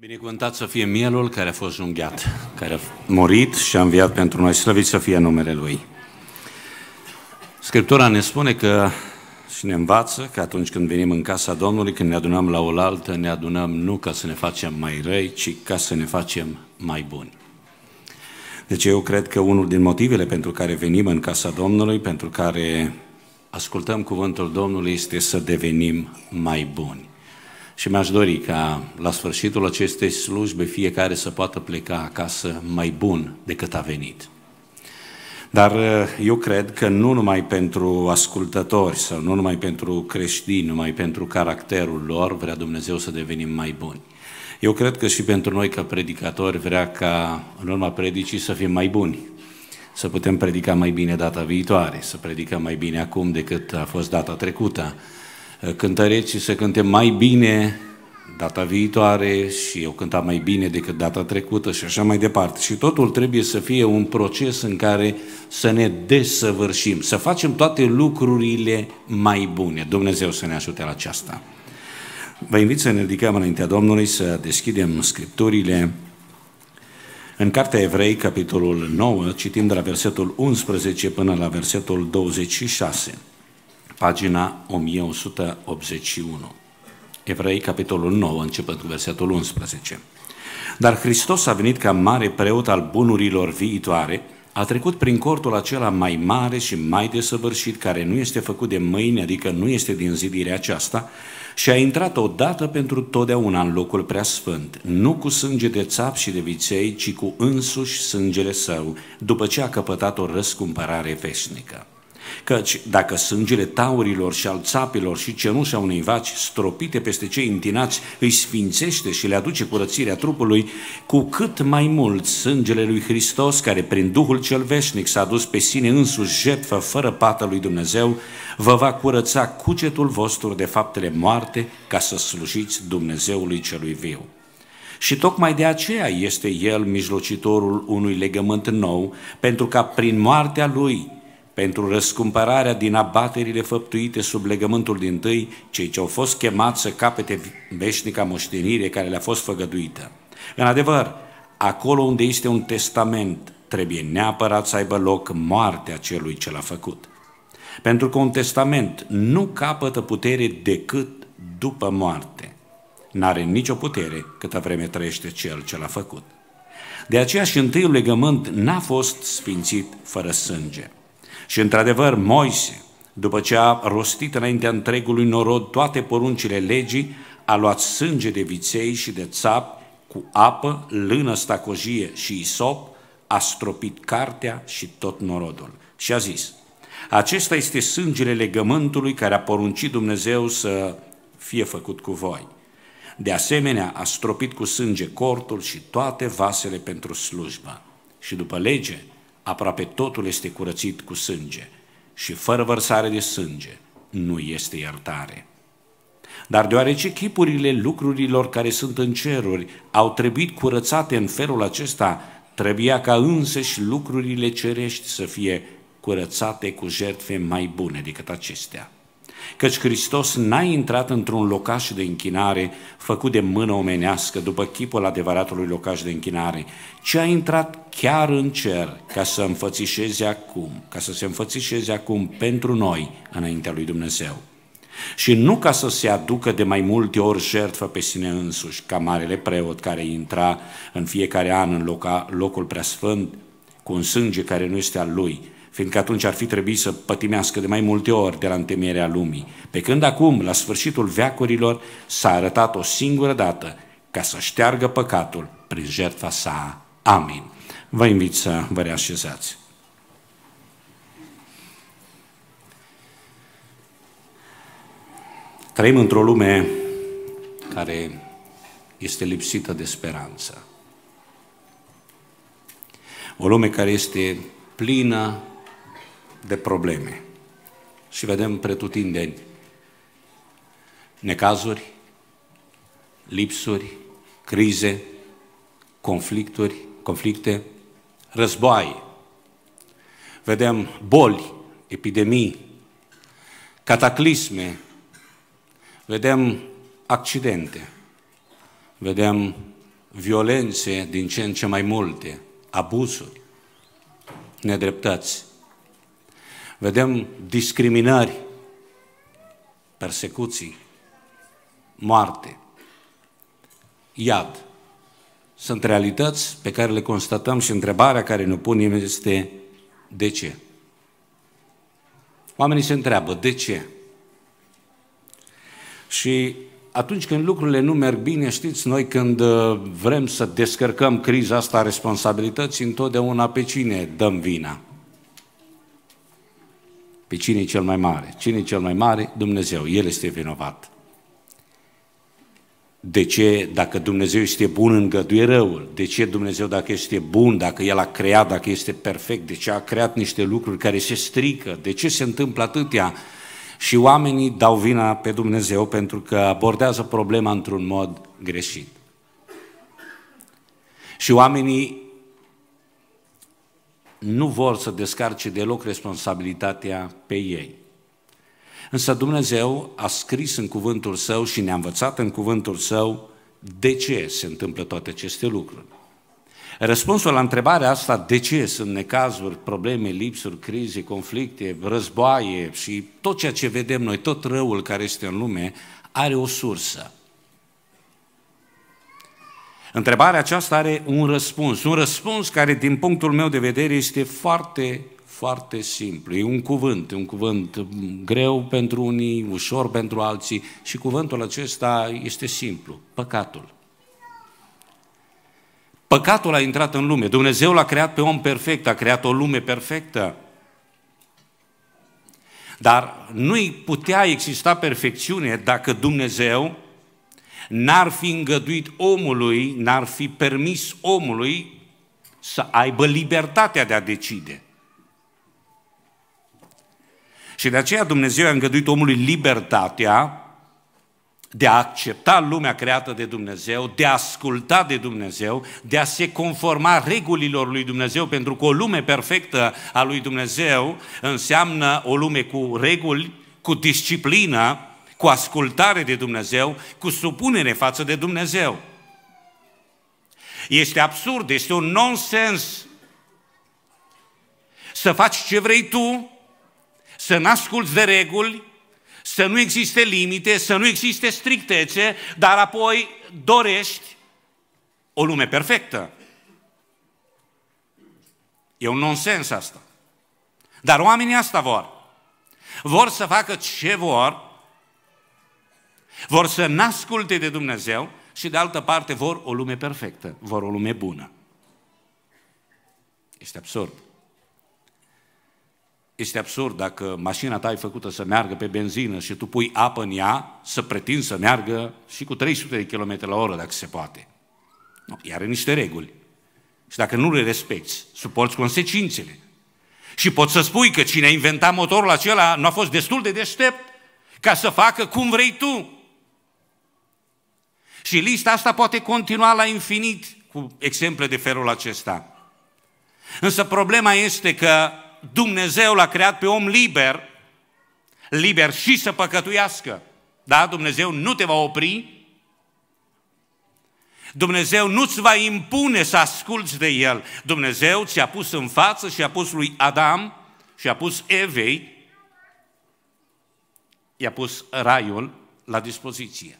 Binecuvântat să fie mielul care a fost junghiat, care a murit și a înviat pentru noi, slăvit să fie numele Lui. Scriptura ne spune că și ne învață că atunci când venim în casa Domnului, când ne adunăm la oaltă, ne adunăm nu ca să ne facem mai răi, ci ca să ne facem mai buni. Deci eu cred că unul din motivele pentru care venim în casa Domnului, pentru care ascultăm cuvântul Domnului, este să devenim mai buni. Și mi-aș dori ca la sfârșitul acestei slujbe fiecare să poată pleca acasă mai bun decât a venit. Dar uh, eu cred că nu numai pentru ascultători sau nu numai pentru creștini, numai pentru caracterul lor, vrea Dumnezeu să devenim mai buni. Eu cred că și pentru noi ca predicatori vrea ca în urma predicii să fim mai buni, să putem predica mai bine data viitoare, să predicăm mai bine acum decât a fost data trecută, cântăreții să cânte mai bine data viitoare și eu cântam mai bine decât data trecută și așa mai departe. Și totul trebuie să fie un proces în care să ne desăvârșim, să facem toate lucrurile mai bune. Dumnezeu să ne ajute la aceasta. Vă invit să ne ridicăm înaintea Domnului, să deschidem Scripturile. În Cartea Evrei, capitolul 9, citim de la versetul 11 până la versetul 26 pagina 1181. Evrei, capitolul 9, începând cu versetul 11. Dar Hristos a venit ca mare preot al bunurilor viitoare, a trecut prin cortul acela mai mare și mai desăvârșit, care nu este făcut de mâini, adică nu este din zidirea aceasta, și a intrat odată pentru totdeauna în locul sfânt, nu cu sânge de țap și de viței, ci cu însuși sângele său, după ce a căpătat o răscumpărare veșnică căci dacă sângele taurilor și al țapilor și cenușa unei vaci stropite peste cei întinați îi sfințește și le aduce curățirea trupului, cu cât mai mult sângele lui Hristos, care prin Duhul cel veșnic s-a dus pe sine însuși jetfă fără pată lui Dumnezeu, vă va curăța cugetul vostru de faptele moarte ca să slujiți Dumnezeului celui viu. Și tocmai de aceea este El mijlocitorul unui legământ nou, pentru ca prin moartea Lui pentru răscumpărarea din abaterile făptuite sub legământul din tâi, cei ce au fost chemați să capete veșnica moștenire care le-a fost făgăduită. În adevăr, acolo unde este un testament, trebuie neapărat să aibă loc moartea celui ce l-a făcut. Pentru că un testament nu capătă putere decât după moarte. N-are nicio putere câtă vreme trăiește cel ce l-a făcut. De aceea și întâiul legământ n-a fost sfințit fără sânge. Și într-adevăr, Moise, după ce a rostit înaintea întregului norod toate poruncile legii, a luat sânge de viței și de țap cu apă, lână stacojie și isop, a stropit cartea și tot norodul. Și a zis, acesta este sângele legământului care a poruncit Dumnezeu să fie făcut cu voi. De asemenea, a stropit cu sânge cortul și toate vasele pentru slujbă. Și după lege, aproape totul este curățit cu sânge și fără vărsare de sânge nu este iertare. Dar deoarece chipurile lucrurilor care sunt în ceruri au trebuit curățate în felul acesta, trebuia ca însăși lucrurile cerești să fie curățate cu jertfe mai bune decât acestea căci Hristos n-a intrat într-un locaș de închinare făcut de mână omenească, după chipul adevăratului locaș de închinare, ci a intrat chiar în cer ca să înfățișeze acum, ca să se înfățișeze acum pentru noi înaintea lui Dumnezeu. Și nu ca să se aducă de mai multe ori jertfă pe sine însuși, ca marele preot care intra în fiecare an în loca, locul preasfânt cu un sânge care nu este al lui, fiindcă atunci ar fi trebuit să pătimească de mai multe ori de la întemierea lumii, pe când acum, la sfârșitul veacurilor, s-a arătat o singură dată ca să șteargă păcatul prin jertfa sa. Amin. Vă invit să vă reașezați. Trăim într-o lume care este lipsită de speranță. O lume care este plină de probleme. Și vedem pretutindeni necazuri, lipsuri, crize, conflicturi, conflicte, războaie. Vedem boli, epidemii, cataclisme, vedem accidente, vedem violențe din ce în ce mai multe, abuzuri, nedreptăți. Vedem discriminări, persecuții, moarte, iad. Sunt realități pe care le constatăm și întrebarea care ne punem este de ce? Oamenii se întreabă de ce? Și atunci când lucrurile nu merg bine, știți, noi când uh, vrem să descărcăm criza asta a responsabilității, întotdeauna pe cine dăm vina? Pe cine e cel mai mare? Cine e cel mai mare? Dumnezeu. El este vinovat. De ce, dacă Dumnezeu este bun, îngăduie răul? De ce Dumnezeu, dacă este bun, dacă El a creat, dacă este perfect, de ce a creat niște lucruri care se strică? De ce se întâmplă atâtea? Și oamenii dau vina pe Dumnezeu pentru că abordează problema într-un mod greșit. Și oamenii nu vor să descarce deloc responsabilitatea pe ei. Însă Dumnezeu a scris în cuvântul Său și ne-a învățat în cuvântul Său de ce se întâmplă toate aceste lucruri. Răspunsul la întrebarea asta, de ce sunt necazuri, probleme, lipsuri, crize, conflicte, războaie și tot ceea ce vedem noi, tot răul care este în lume, are o sursă. Întrebarea aceasta are un răspuns, un răspuns care din punctul meu de vedere este foarte, foarte simplu. E un cuvânt, un cuvânt greu pentru unii, ușor pentru alții și cuvântul acesta este simplu, păcatul. Păcatul a intrat în lume. Dumnezeu l-a creat pe om perfect, a creat o lume perfectă. Dar nu i putea exista perfecțiune dacă Dumnezeu n-ar fi îngăduit omului, n-ar fi permis omului să aibă libertatea de a decide. Și de aceea Dumnezeu a îngăduit omului libertatea de a accepta lumea creată de Dumnezeu, de a asculta de Dumnezeu, de a se conforma regulilor lui Dumnezeu, pentru că o lume perfectă a lui Dumnezeu înseamnă o lume cu reguli, cu disciplină, cu ascultare de Dumnezeu, cu supunere față de Dumnezeu. Este absurd, este un nonsens să faci ce vrei tu, să n-asculți de reguli, să nu existe limite, să nu existe strictețe, dar apoi dorești o lume perfectă. E un nonsens asta. Dar oamenii asta vor. Vor să facă ce vor, vor să nasculte asculte de Dumnezeu și de altă parte vor o lume perfectă, vor o lume bună. Este absurd. Este absurd dacă mașina ta e făcută să meargă pe benzină și tu pui apă în ea, să pretinzi să meargă și cu 300 de km la oră, dacă se poate. Nu, iar are niște reguli. Și dacă nu le respecti, suporți consecințele. Și poți să spui că cine a inventat motorul acela nu a fost destul de deștept ca să facă cum vrei tu. Și lista asta poate continua la infinit cu exemple de felul acesta. Însă problema este că Dumnezeu l-a creat pe om liber, liber și să păcătuiască. Da? Dumnezeu nu te va opri, Dumnezeu nu-ți va impune să asculți de El. Dumnezeu ți-a pus în față și a pus lui Adam și a pus Evei, i-a pus raiul la dispoziție.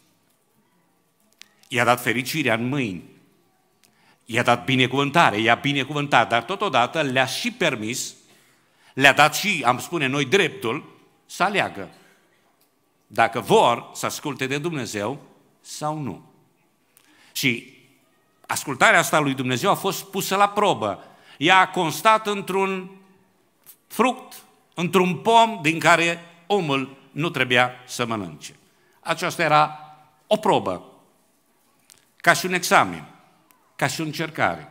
I-a dat fericirea în mâini. I-a dat binecuvântare, i-a binecuvântat, dar totodată le-a și permis, le-a dat și, am spune noi, dreptul să aleagă. Dacă vor să asculte de Dumnezeu sau nu. Și ascultarea asta lui Dumnezeu a fost pusă la probă. Ea a constat într-un fruct, într-un pom din care omul nu trebuia să mănânce. Aceasta era o probă ca și un examen, ca și o încercare.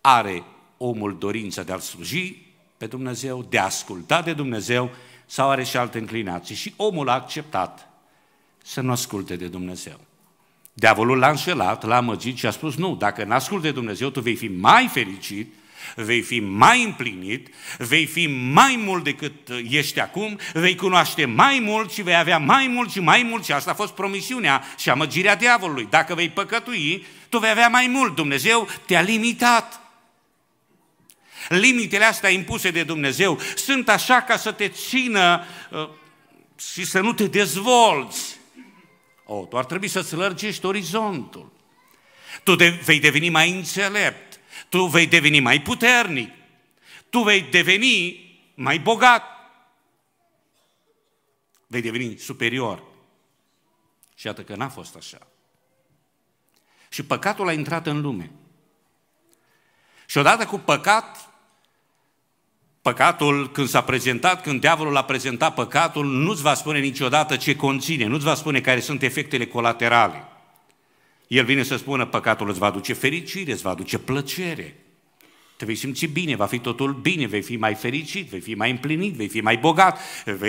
Are omul dorința de a-L sluji pe Dumnezeu, de a asculta de Dumnezeu sau are și alte înclinații. Și omul a acceptat să nu asculte de Dumnezeu. Diavolul l-a înșelat, l-a măgit și a spus, nu, dacă nu asculte de Dumnezeu, tu vei fi mai fericit vei fi mai împlinit, vei fi mai mult decât uh, ești acum, vei cunoaște mai mult și vei avea mai mult și mai mult și asta a fost promisiunea și amăgirea diavolului. Dacă vei păcătui, tu vei avea mai mult. Dumnezeu te-a limitat. Limitele astea impuse de Dumnezeu sunt așa ca să te țină uh, și să nu te dezvolți. O, oh, tu ar trebui să-ți lărgești orizontul. Tu de, vei deveni mai înțelept, tu vei deveni mai puternic, tu vei deveni mai bogat, vei deveni superior. Și iată că n-a fost așa. Și păcatul a intrat în lume. Și odată cu păcat, păcatul când s-a prezentat, când diavolul a prezentat păcatul, nu-ți va spune niciodată ce conține, nu-ți va spune care sunt efectele colaterale. El vine să spună, păcatul îți va aduce fericire, îți va aduce plăcere. Te vei simți bine, va fi totul bine, vei fi mai fericit, vei fi mai împlinit, vei fi mai bogat,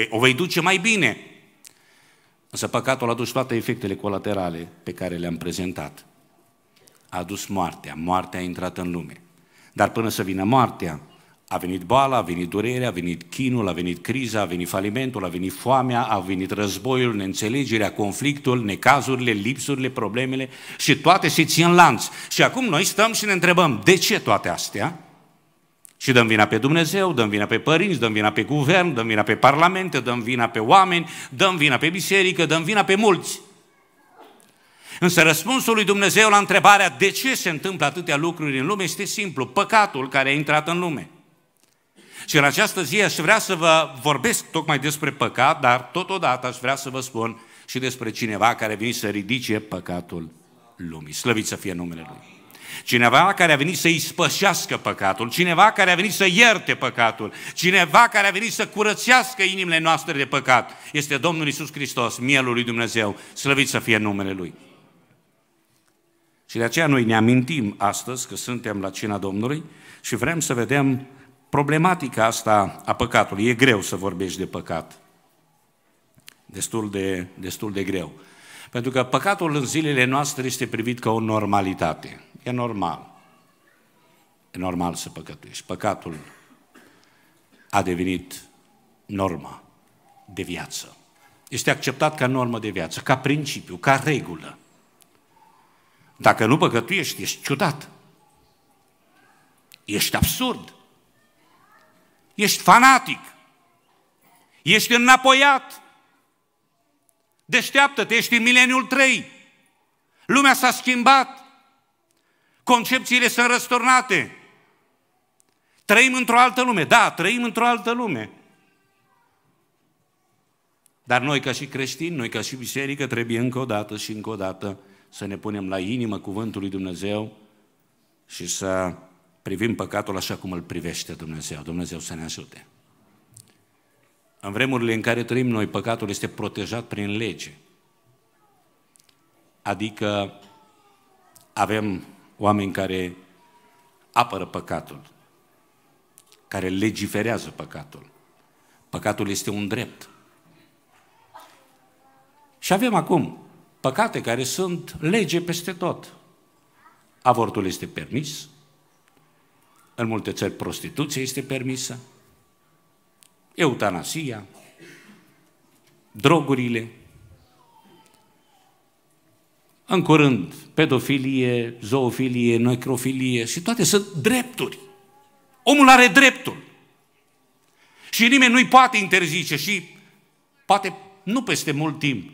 o vei duce mai bine. Însă păcatul a adus toate efectele colaterale pe care le-am prezentat. A adus moartea, moartea a intrat în lume. Dar până să vină moartea, a venit boala, a venit durerea, a venit chinul, a venit criza, a venit falimentul, a venit foamea, a venit războiul, neînțelegerea, conflictul, necazurile, lipsurile, problemele și toate se țin lanț. Și acum noi stăm și ne întrebăm, de ce toate astea? Și dăm vina pe Dumnezeu, dăm vina pe părinți, dăm vina pe guvern, dăm vina pe parlamente, dăm vina pe oameni, dăm vina pe biserică, dăm vina pe mulți. Însă răspunsul lui Dumnezeu la întrebarea de ce se întâmplă atâtea lucruri în lume este simplu, păcatul care a intrat în lume. Și în această zi aș vrea să vă vorbesc tocmai despre păcat, dar totodată aș vrea să vă spun și despre cineva care a venit să ridice păcatul lumii. Slăvit să fie numele Lui. Cineva care a venit să îi spășească păcatul, cineva care a venit să ierte păcatul, cineva care a venit să curățească inimile noastre de păcat, este Domnul Isus Hristos, mielul lui Dumnezeu, slăvit să fie numele Lui. Și de aceea noi ne amintim astăzi că suntem la cina Domnului și vrem să vedem problematica asta a păcatului. E greu să vorbești de păcat. Destul de, destul de greu. Pentru că păcatul în zilele noastre este privit ca o normalitate. E normal. E normal să păcătuiești. Păcatul a devenit norma de viață. Este acceptat ca normă de viață, ca principiu, ca regulă. Dacă nu păcătuiești, ești ciudat. Ești absurd. Ești fanatic. Ești înapoiat. Deșteaptă-te, ești în mileniul 3. Lumea s-a schimbat. Concepțiile sunt răsturnate. Trăim într-o altă lume. Da, trăim într-o altă lume. Dar noi ca și creștini, noi ca și biserică, trebuie încă o dată și încă o dată să ne punem la inimă cuvântul lui Dumnezeu și să privim păcatul așa cum îl privește Dumnezeu. Dumnezeu să ne ajute. În vremurile în care trăim noi, păcatul este protejat prin lege. Adică avem oameni care apără păcatul, care legiferează păcatul. Păcatul este un drept. Și avem acum păcate care sunt lege peste tot. Avortul este permis, în multe țări prostituția este permisă, eutanasia, drogurile, în curând pedofilie, zoofilie, necrofilie și toate sunt drepturi. Omul are dreptul. Și nimeni nu-i poate interzice și poate nu peste mult timp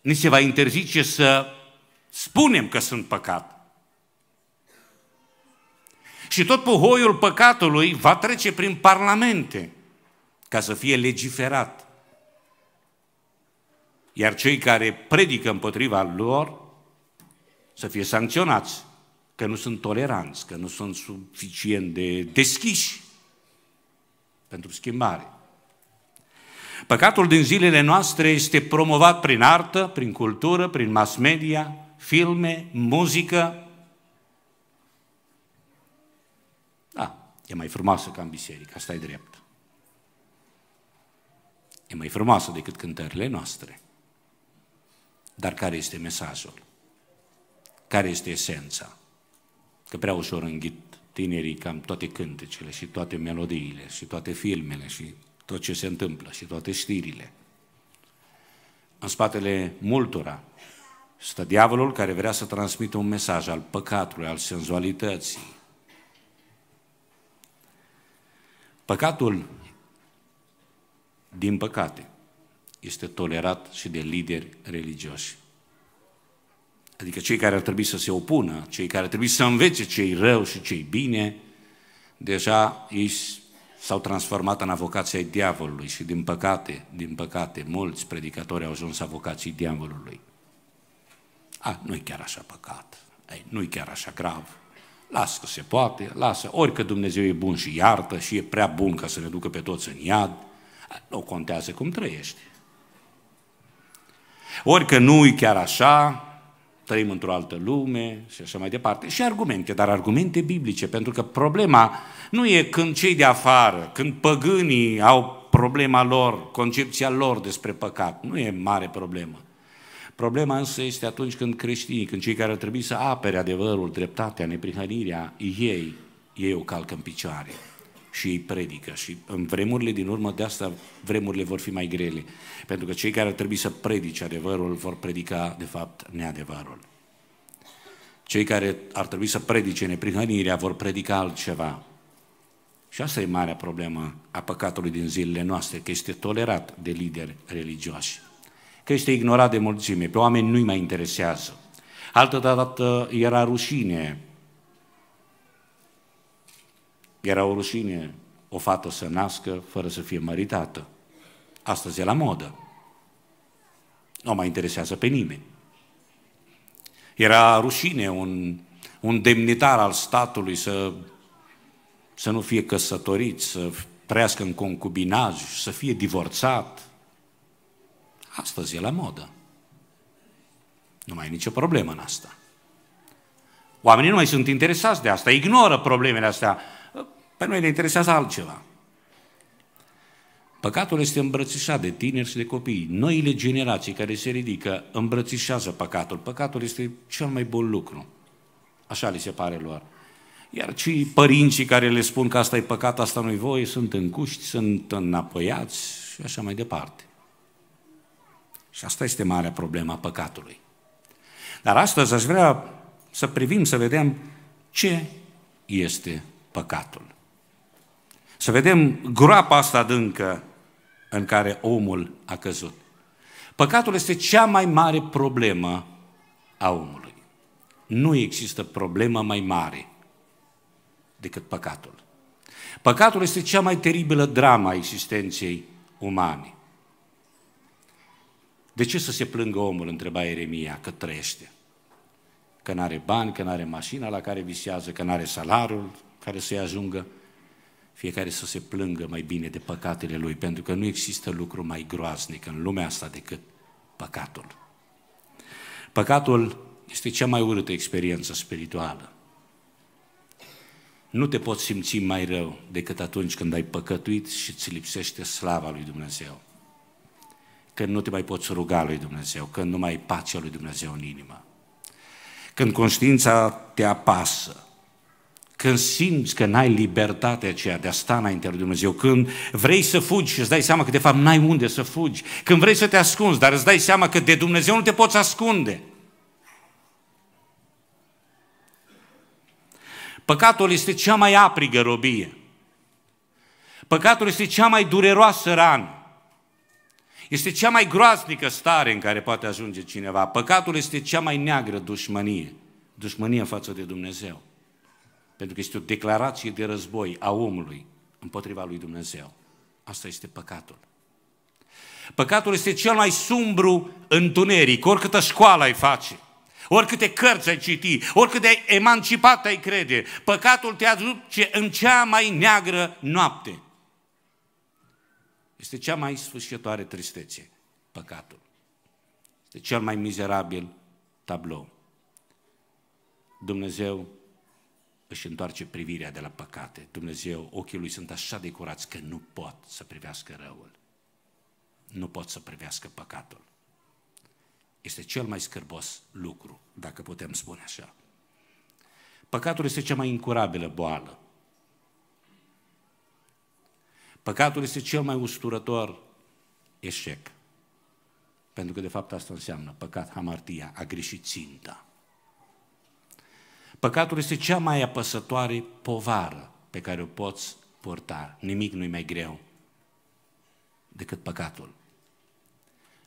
ni se va interzice să spunem că sunt păcat. Și tot puhoiul păcatului va trece prin parlamente ca să fie legiferat. Iar cei care predică împotriva lor să fie sancționați, că nu sunt toleranți, că nu sunt suficient de deschiși pentru schimbare. Păcatul din zilele noastre este promovat prin artă, prin cultură, prin mass media, filme, muzică, E mai frumoasă ca în biserică, asta e drept. E mai frumoasă decât cântările noastre. Dar care este mesajul? Care este esența? Că prea ușor înghit tinerii cam toate cântecele și toate melodiile și toate filmele și tot ce se întâmplă și toate știrile. În spatele multora stă diavolul care vrea să transmită un mesaj al păcatului, al senzualității, Păcatul, din păcate, este tolerat și de lideri religioși. Adică cei care ar trebui să se opună, cei care ar trebui să învețe cei rău și cei bine, deja ei s-au transformat în avocații ai diavolului și din păcate, din păcate, mulți predicatori au ajuns avocații diavolului. A, nu-i chiar așa păcat, nu-i chiar așa grav, Lasă că se poate, lasă, ori că Dumnezeu e bun și iartă și e prea bun ca să ne ducă pe toți în iad, nu contează cum trăiești. Ori că nu e chiar așa, trăim într-o altă lume și așa mai departe. Și argumente, dar argumente biblice, pentru că problema nu e când cei de afară, când păgânii au problema lor, concepția lor despre păcat, nu e mare problemă. Problema însă este atunci când creștinii, când cei care ar trebui să apere adevărul, dreptatea, neprihănirea, ei, ei o calcă în picioare și ei predică. Și în vremurile din urmă, de asta vremurile vor fi mai grele. Pentru că cei care ar trebui să predice adevărul vor predica, de fapt, neadevărul. Cei care ar trebui să predice neprihănirea vor predica altceva. Și asta e marea problemă a păcatului din zilele noastre, că este tolerat de lideri religioși că este ignorat de mulțime, pe oameni nu-i mai interesează. Altă dată era rușine. Era o rușine o fată să nască fără să fie măritată. Astăzi e la modă. Nu mai interesează pe nimeni. Era rușine un, un demnitar al statului să, să nu fie căsătorit, să trăiască în concubinaj, să fie divorțat. Astăzi e la modă. Nu mai e nicio problemă în asta. Oamenii nu mai sunt interesați de asta, ignoră problemele astea. Pe noi ne interesează altceva. Păcatul este îmbrățișat de tineri și de copii. Noile generații care se ridică îmbrățișează păcatul. Păcatul este cel mai bun lucru. Așa li se pare lor. Iar cei părinții care le spun că asta e păcat, asta nu-i voie, sunt încuști, sunt înapoiați și așa mai departe. Și asta este marea problema păcatului. Dar astăzi aș vrea să privim, să vedem ce este păcatul. Să vedem groapa asta adâncă în care omul a căzut. Păcatul este cea mai mare problemă a omului. Nu există problemă mai mare decât păcatul. Păcatul este cea mai teribilă drama a existenței umane. De ce să se plângă omul, întreba Eremia, că trăiește? Că nu are bani, că nu are mașina la care visează, că nu are salarul care să-i ajungă. Fiecare să se plângă mai bine de păcatele lui, pentru că nu există lucru mai groaznic în lumea asta decât păcatul. Păcatul este cea mai urâtă experiență spirituală. Nu te poți simți mai rău decât atunci când ai păcătuit și ți lipsește slava lui Dumnezeu când nu te mai poți ruga lui Dumnezeu, când nu mai ai pacea lui Dumnezeu în inimă, când conștiința te apasă, când simți că n-ai libertatea aceea de a sta înaintea lui Dumnezeu, când vrei să fugi și îți dai seama că de fapt n-ai unde să fugi, când vrei să te ascunzi, dar îți dai seama că de Dumnezeu nu te poți ascunde. Păcatul este cea mai aprigă robie. Păcatul este cea mai dureroasă rană. Este cea mai groaznică stare în care poate ajunge cineva. Păcatul este cea mai neagră dușmănie. Dușmănie față de Dumnezeu. Pentru că este o declarație de război a omului împotriva lui Dumnezeu. Asta este păcatul. Păcatul este cel mai sumbru întuneric, oricâtă școală ai face, oricâte cărți ai citi, oricât de emancipat ai crede, păcatul te aduce în cea mai neagră noapte este cea mai sfârșitoare tristețe, păcatul. Este cel mai mizerabil tablou. Dumnezeu își întoarce privirea de la păcate. Dumnezeu, ochii lui sunt așa de curați că nu pot să privească răul. Nu pot să privească păcatul. Este cel mai scârbos lucru, dacă putem spune așa. Păcatul este cea mai incurabilă boală Păcatul este cel mai usturător eșec. Pentru că de fapt asta înseamnă păcat, hamartia, a greșit ținta. Păcatul este cea mai apăsătoare povară pe care o poți purta. Nimic nu-i mai greu decât păcatul.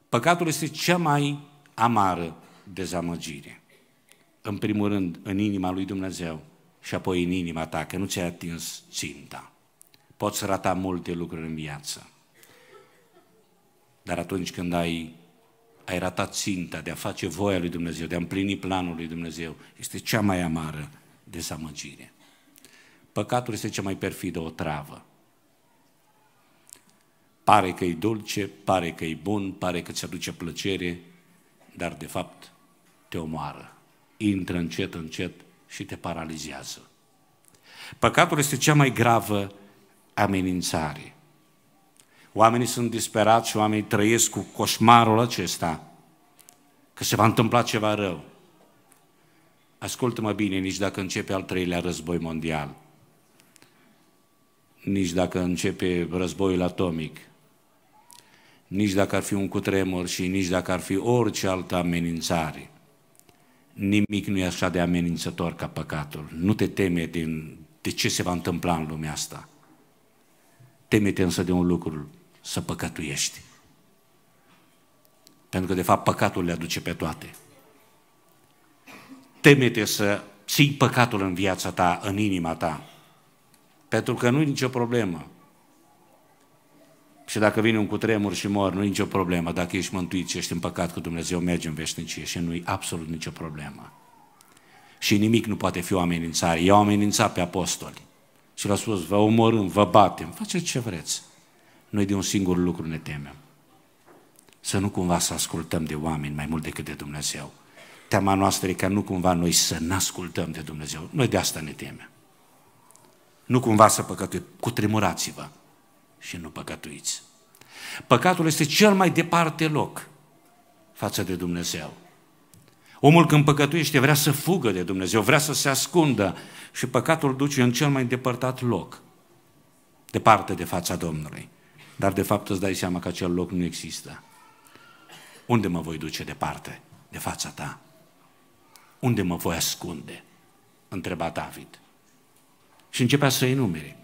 Păcatul este cea mai amară dezamăgire. În primul rând, în inima lui Dumnezeu și apoi în inima ta, că nu ți-ai atins ținta poți rata multe lucruri în viață. Dar atunci când ai, ai ratat ținta de a face voia lui Dumnezeu, de a împlini planul lui Dumnezeu, este cea mai amară dezamăgire. Păcatul este cea mai perfidă o travă. Pare că e dulce, pare că e bun, pare că ți aduce plăcere, dar de fapt te omoară. Intră încet, încet și te paralizează. Păcatul este cea mai gravă amenințare. Oamenii sunt disperați și oamenii trăiesc cu coșmarul acesta că se va întâmpla ceva rău. Ascultă-mă bine, nici dacă începe al treilea război mondial, nici dacă începe războiul atomic, nici dacă ar fi un cutremur și nici dacă ar fi orice altă amenințare. Nimic nu e așa de amenințător ca păcatul. Nu te teme din, de ce se va întâmpla în lumea asta. Temite însă de un lucru, să păcătuiești. Pentru că, de fapt, păcatul le aduce pe toate. Temete să ții păcatul în viața ta, în inima ta. Pentru că nu i nicio problemă. Și dacă vine un cutremur și mor, nu i nicio problemă. Dacă ești mântuit și ești în păcat cu Dumnezeu, mergi în veșnicie și nu e absolut nicio problemă. Și nimic nu poate fi o amenințare. I-au amenințat pe apostoli și a sus, vă omorâm, vă batem, faceți ce vreți. Noi de un singur lucru ne temem. Să nu cumva să ascultăm de oameni mai mult decât de Dumnezeu. Teama noastră e ca nu cumva noi să ne ascultăm de Dumnezeu. Noi de asta ne temem. Nu cumva să păcătuiți. Cutremurați-vă și nu păcătuiți. Păcatul este cel mai departe loc față de Dumnezeu. Omul când păcătuiește vrea să fugă de Dumnezeu, vrea să se ascundă și păcatul duce în cel mai îndepărtat loc, departe de fața Domnului. Dar de fapt îți dai seama că acel loc nu există. Unde mă voi duce departe de fața ta? Unde mă voi ascunde? Întreba David. Și începea să enumere.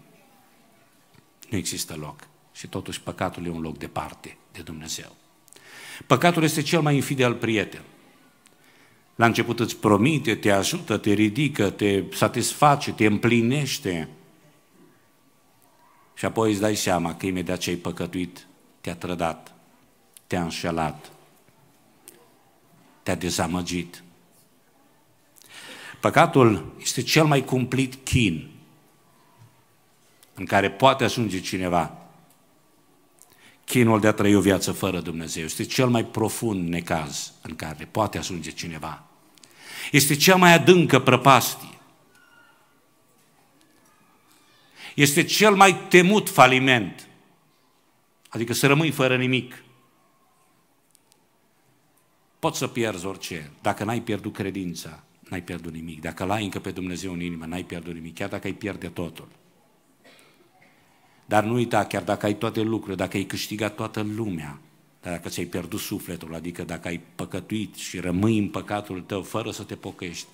Nu există loc. Și totuși păcatul e un loc departe de Dumnezeu. Păcatul este cel mai infidel prieten. La început îți promite, te ajută, te ridică, te satisface, te împlinește. Și apoi îți dai seama că imediat ce ai păcătuit, te-a trădat, te-a înșelat, te-a dezamăgit. Păcatul este cel mai cumplit chin în care poate ajunge cineva. Chinul de a trăi o viață fără Dumnezeu este cel mai profund necaz în care poate ajunge cineva. Este cea mai adâncă prăpastie. Este cel mai temut faliment. Adică să rămâi fără nimic. Poți să pierzi orice. Dacă n-ai pierdut credința, n-ai pierdut nimic. Dacă l-ai încă pe Dumnezeu în inimă, n-ai pierdut nimic, chiar dacă ai pierde totul. Dar nu uita, chiar dacă ai toate lucrurile, dacă ai câștigat toată lumea, dacă ți-ai pierdut sufletul, adică dacă ai păcătuit și rămâi în păcatul tău fără să te pocăiești,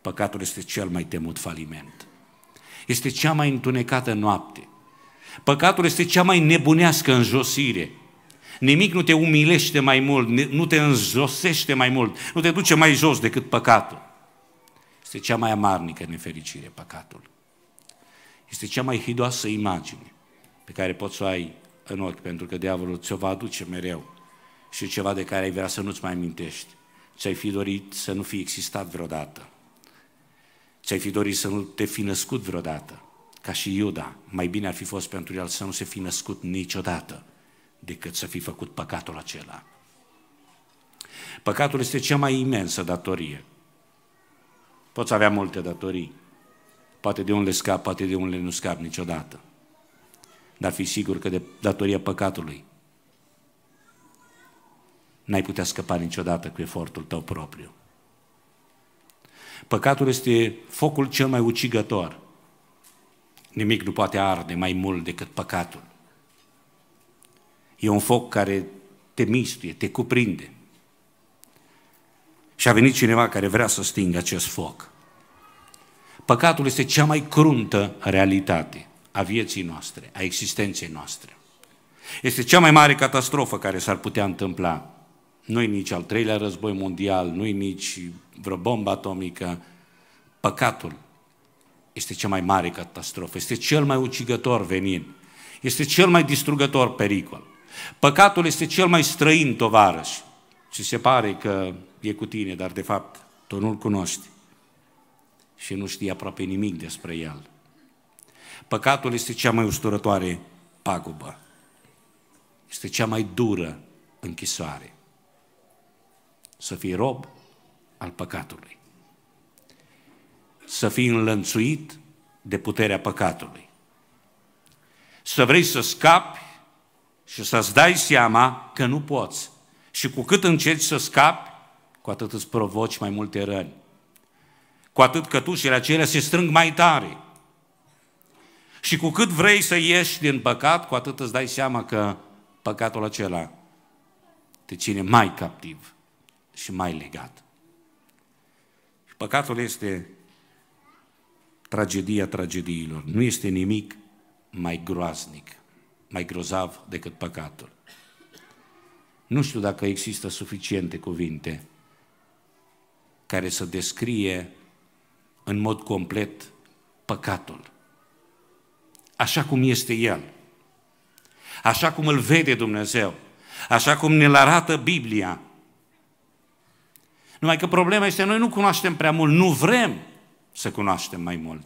păcatul este cel mai temut faliment. Este cea mai întunecată noapte. Păcatul este cea mai nebunească înjosire. Nimic nu te umilește mai mult, nu te înjosește mai mult, nu te duce mai jos decât păcatul. Este cea mai amarnică nefericire, păcatul. Este cea mai hidoasă imagine pe care poți să o ai în ochi, pentru că diavolul ți-o va aduce mereu și ceva de care ai vrea să nu-ți mai amintești. Ți-ai fi dorit să nu fi existat vreodată. Ți-ai fi dorit să nu te fi născut vreodată. Ca și Iuda, mai bine ar fi fost pentru el să nu se fi născut niciodată decât să fi făcut păcatul acela. Păcatul este cea mai imensă datorie. Poți avea multe datorii. Poate de unde scap, poate de unde nu scap niciodată. Dar fi sigur că de datoria păcatului n-ai putea scăpa niciodată cu efortul tău propriu. Păcatul este focul cel mai ucigător. Nimic nu poate arde mai mult decât păcatul. E un foc care te mistuie, te cuprinde. Și a venit cineva care vrea să stingă acest foc. Păcatul este cea mai cruntă realitate a vieții noastre, a existenței noastre. Este cea mai mare catastrofă care s-ar putea întâmpla nu e nici al treilea război mondial, nu e nici vreo bombă atomică. Păcatul este cea mai mare catastrofă, este cel mai ucigător venin, este cel mai distrugător pericol. Păcatul este cel mai străin tovarăș. Și se pare că e cu tine, dar de fapt tu nu-l cunoști și nu știi aproape nimic despre el. Păcatul este cea mai usturătoare pagubă. Este cea mai dură închisoare să fii rob al păcatului. Să fii înlănțuit de puterea păcatului. Să vrei să scapi și să-ți dai seama că nu poți. Și cu cât încerci să scapi, cu atât îți provoci mai multe răni. Cu atât că tușele acelea se strâng mai tare. Și cu cât vrei să ieși din păcat, cu atât îți dai seama că păcatul acela te ține mai captiv și mai legat. Și păcatul este tragedia tragediilor. Nu este nimic mai groaznic, mai grozav decât păcatul. Nu știu dacă există suficiente cuvinte care să descrie în mod complet păcatul. Așa cum este el, așa cum îl vede Dumnezeu, așa cum ne-l arată Biblia, numai că problema este, noi nu cunoaștem prea mult, nu vrem să cunoaștem mai mult.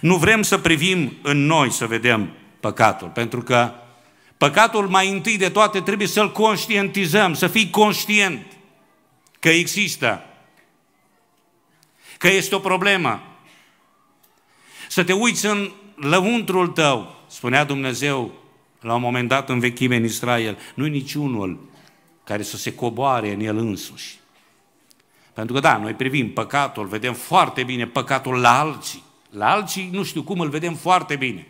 Nu vrem să privim în noi, să vedem păcatul, pentru că păcatul mai întâi de toate trebuie să-l conștientizăm, să fii conștient că există, că este o problemă. Să te uiți în lăuntrul tău, spunea Dumnezeu la un moment dat în vechime în Israel, nu-i niciunul care să se coboare în el însuși. Pentru că da, noi privim păcatul, vedem foarte bine păcatul la alții. La alții nu știu cum îl vedem foarte bine.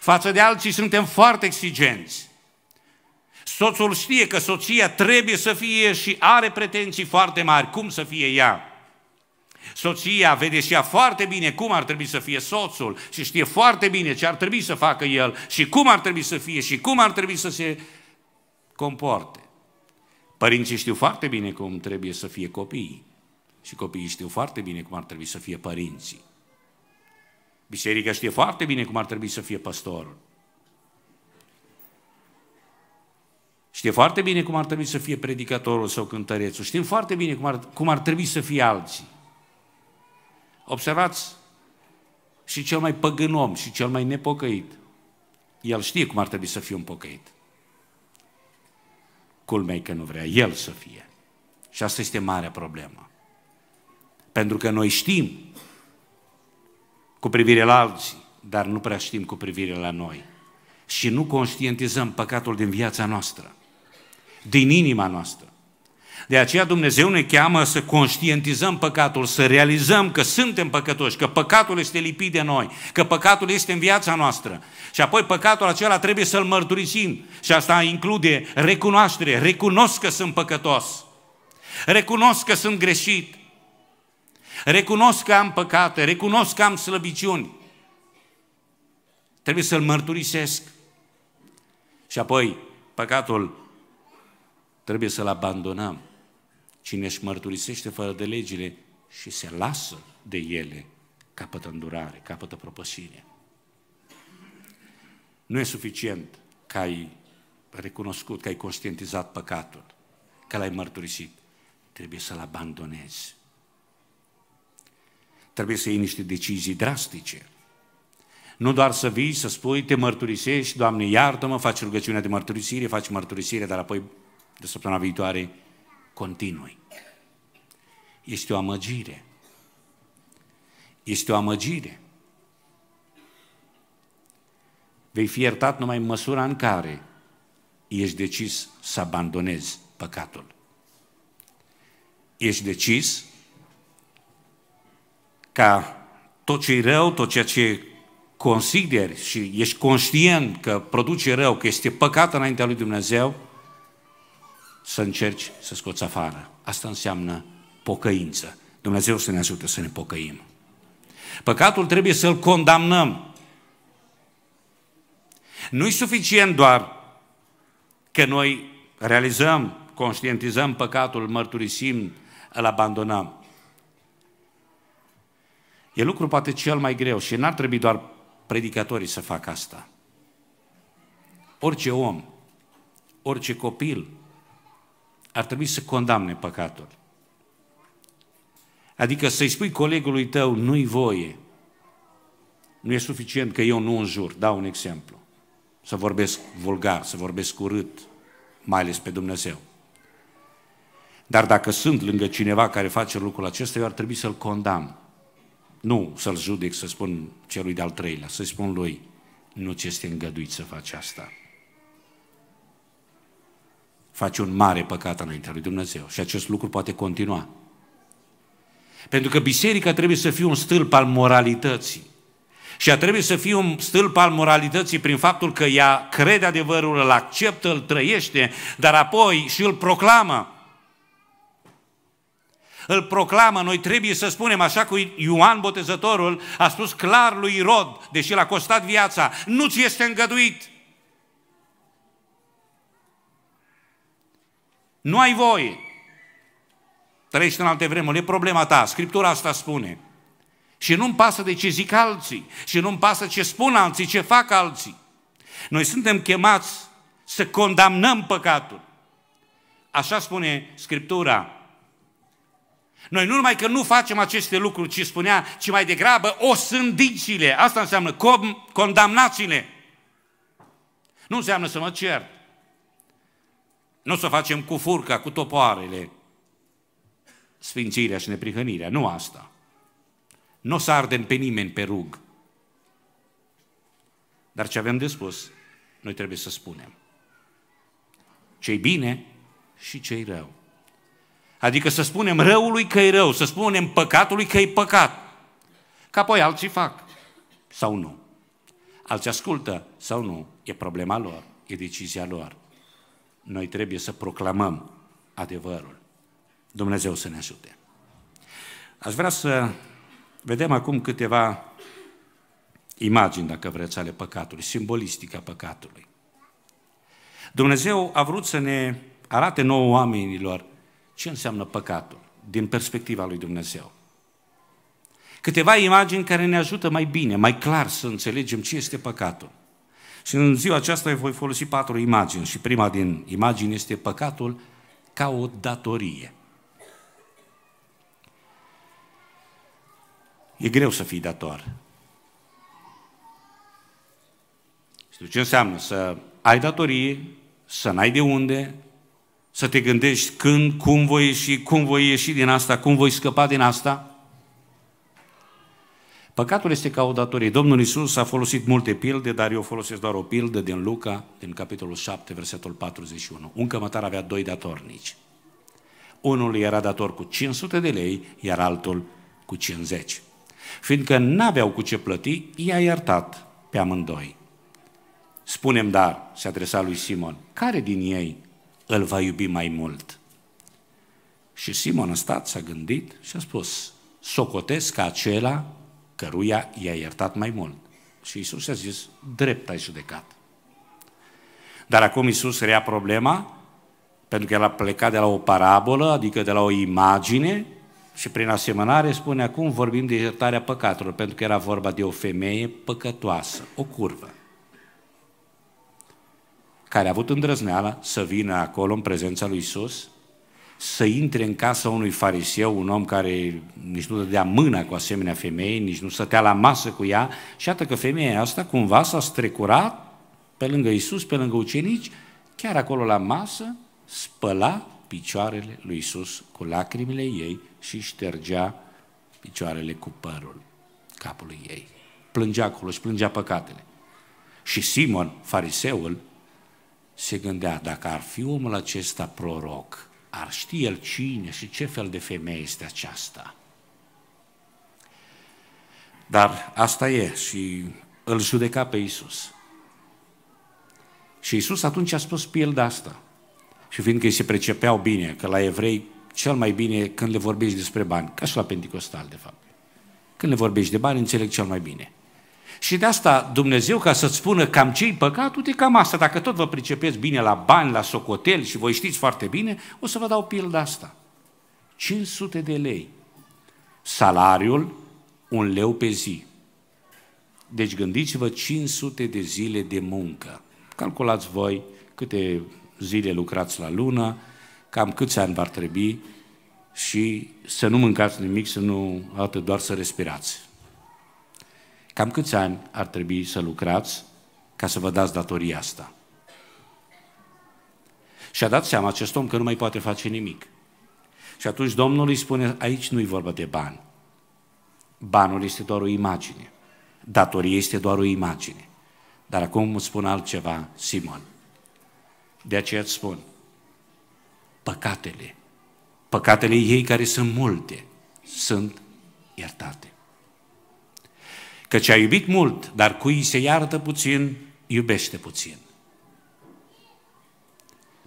Față de alții suntem foarte exigenți. Soțul știe că soția trebuie să fie și are pretenții foarte mari. Cum să fie ea? Soția vede și ea foarte bine cum ar trebui să fie soțul și știe foarte bine ce ar trebui să facă el și cum ar trebui să fie și cum ar trebui să se comporte. Părinții știu foarte bine cum trebuie să fie copiii și copiii știu foarte bine cum ar trebui să fie părinții. Biserica știe foarte bine cum ar trebui să fie păstorul. Știe foarte bine cum ar trebui să fie predicatorul sau cântărețul. Știm foarte bine cum ar, cum ar trebui să fie alții. Observați, și cel mai păgân om, și cel mai nepocăit, el știe cum ar trebui să fie un pocăit culmei că nu vrea El să fie. Și asta este marea problemă. Pentru că noi știm cu privire la alții, dar nu prea știm cu privire la noi. Și nu conștientizăm păcatul din viața noastră, din inima noastră. De aceea Dumnezeu ne cheamă să conștientizăm păcatul, să realizăm că suntem păcătoși, că păcatul este lipit de noi, că păcatul este în viața noastră. Și apoi păcatul acela trebuie să-l mărturisim. Și asta include recunoaștere, recunosc că sunt păcătos, recunosc că sunt greșit, recunosc că am păcate, recunosc că am slăbiciuni. Trebuie să-l mărturisesc. Și apoi păcatul trebuie să-l abandonăm. Cine își mărturisește fără de legile și se lasă de ele, capătă îndurare, capătă propășire. Nu e suficient că ai recunoscut, că ai conștientizat păcatul, că l-ai mărturisit. Trebuie să-l abandonezi. Trebuie să iei niște decizii drastice. Nu doar să vii, să spui, te mărturisești, Doamne, iartă-mă, faci rugăciunea de mărturisire, faci mărturisire, dar apoi de săptămâna viitoare continui. Este o amăgire. Este o amăgire. Vei fi iertat numai în măsura în care ești decis să abandonezi păcatul. Ești decis ca tot ce e rău, tot ceea ce consideri și ești conștient că produce rău, că este păcat înaintea lui Dumnezeu, să încerci să scoți afară. Asta înseamnă pocăință. Dumnezeu să ne ajute să ne pocăim. Păcatul trebuie să-l condamnăm. Nu-i suficient doar că noi realizăm, conștientizăm păcatul, mărturisim, îl abandonăm. E lucru poate cel mai greu și n-ar trebui doar predicatorii să facă asta. Orice om, orice copil, ar trebui să condamne păcatul. Adică să-i spui colegului tău, nu-i voie. Nu e suficient că eu nu înjur, dau un exemplu. Să vorbesc vulgar, să vorbesc urât, mai ales pe Dumnezeu. Dar dacă sunt lângă cineva care face lucrul acesta, eu ar trebui să-l condamn. Nu să-l judec, să spun celui de-al treilea, să-i spun lui, nu ți este îngăduit să faci asta faci un mare păcat înaintea lui Dumnezeu. Și acest lucru poate continua. Pentru că biserica trebuie să fie un stâlp al moralității. Și ea trebuie să fie un stâlp al moralității prin faptul că ea crede adevărul, îl acceptă, îl trăiește, dar apoi și îl proclamă. Îl proclamă, noi trebuie să spunem, așa cum Ioan Botezătorul a spus clar lui Rod, deși l-a costat viața, nu ți este îngăduit Nu ai voie. Trăiești în alte vremuri, e problema ta, Scriptura asta spune. Și nu-mi pasă de ce zic alții, și nu-mi pasă ce spun alții, ce fac alții. Noi suntem chemați să condamnăm păcatul. Așa spune Scriptura. Noi nu numai că nu facem aceste lucruri, ci spunea, ci mai degrabă o sândicile. Asta înseamnă condamnați-le. Nu înseamnă să mă cert. Nu să facem cu furca, cu topoarele, sfințirea și neprihănirea, nu asta. Nu o să ardem pe nimeni pe rug. Dar ce avem de spus, noi trebuie să spunem. Ce-i bine și ce-i rău. Adică să spunem răului că e rău, să spunem păcatului că e păcat. Că apoi alții fac sau nu. Alții ascultă sau nu. E problema lor, e decizia lor. Noi trebuie să proclamăm adevărul. Dumnezeu să ne ajute. Aș vrea să vedem acum câteva imagini, dacă vreți, ale păcatului, simbolistica păcatului. Dumnezeu a vrut să ne arate nouă oamenilor ce înseamnă păcatul din perspectiva lui Dumnezeu. Câteva imagini care ne ajută mai bine, mai clar să înțelegem ce este păcatul. Și în ziua aceasta voi folosi patru imagini și prima din imagini este păcatul ca o datorie. E greu să fii dator. Știu ce înseamnă să ai datorie, să n-ai de unde, să te gândești când, cum voi ieși, cum voi ieși din asta, cum voi scăpa din asta. Păcatul este ca o datorie. Domnul Isus a folosit multe pilde, dar eu folosesc doar o pildă din Luca, din capitolul 7, versetul 41. Un cămătar avea doi datornici. Unul era dator cu 500 de lei, iar altul cu 50. Fiindcă n-aveau cu ce plăti, i-a iertat pe amândoi. Spunem dar, se adresa lui Simon, care din ei îl va iubi mai mult? Și Simon a stat, s-a gândit și a spus, socotesc acela căruia i-a iertat mai mult. Și Isus a zis, drept ai judecat. Dar acum Isus rea problema, pentru că el a plecat de la o parabolă, adică de la o imagine, și prin asemănare spune acum vorbim de iertarea păcatului, pentru că era vorba de o femeie păcătoasă, o curvă, care a avut îndrăzneala să vină acolo în prezența lui Isus să intre în casa unui fariseu, un om care nici nu dădea mâna cu asemenea femei, nici nu stătea la masă cu ea, și iată că femeia asta cumva s-a strecurat pe lângă Isus, pe lângă ucenici, chiar acolo la masă, spăla picioarele lui Isus cu lacrimile ei și ștergea picioarele cu părul capului ei. Plângea acolo și plângea păcatele. Și Simon, fariseul, se gândea, dacă ar fi omul acesta proroc, ar ști el cine și ce fel de femeie este aceasta. Dar asta e și îl judeca pe Isus. Și Isus atunci a spus pilda asta. Și fiindcă îi se precepeau bine, că la evrei cel mai bine când le vorbești despre bani, ca și la Pentecostal de fapt. Când le vorbești de bani, înțeleg cel mai bine. Și de asta Dumnezeu, ca să-ți spună cam ce-i păcat, uite cam asta. Dacă tot vă pricepeți bine la bani, la socotel și voi știți foarte bine, o să vă dau pilda asta. 500 de lei. Salariul, un leu pe zi. Deci gândiți-vă 500 de zile de muncă. Calculați voi câte zile lucrați la lună, cam câți ani v-ar trebui și să nu mâncați nimic, să nu atât doar să respirați. Cam câți ani ar trebui să lucrați ca să vă dați datoria asta? Și-a dat seama acest om că nu mai poate face nimic. Și atunci Domnul îi spune, aici nu-i vorba de bani. Banul este doar o imagine. Datoria este doar o imagine. Dar acum îți spun altceva, Simon. De aceea îți spun, păcatele, păcatele ei care sunt multe, sunt iertate ce a iubit mult, dar cui se iartă puțin, iubește puțin.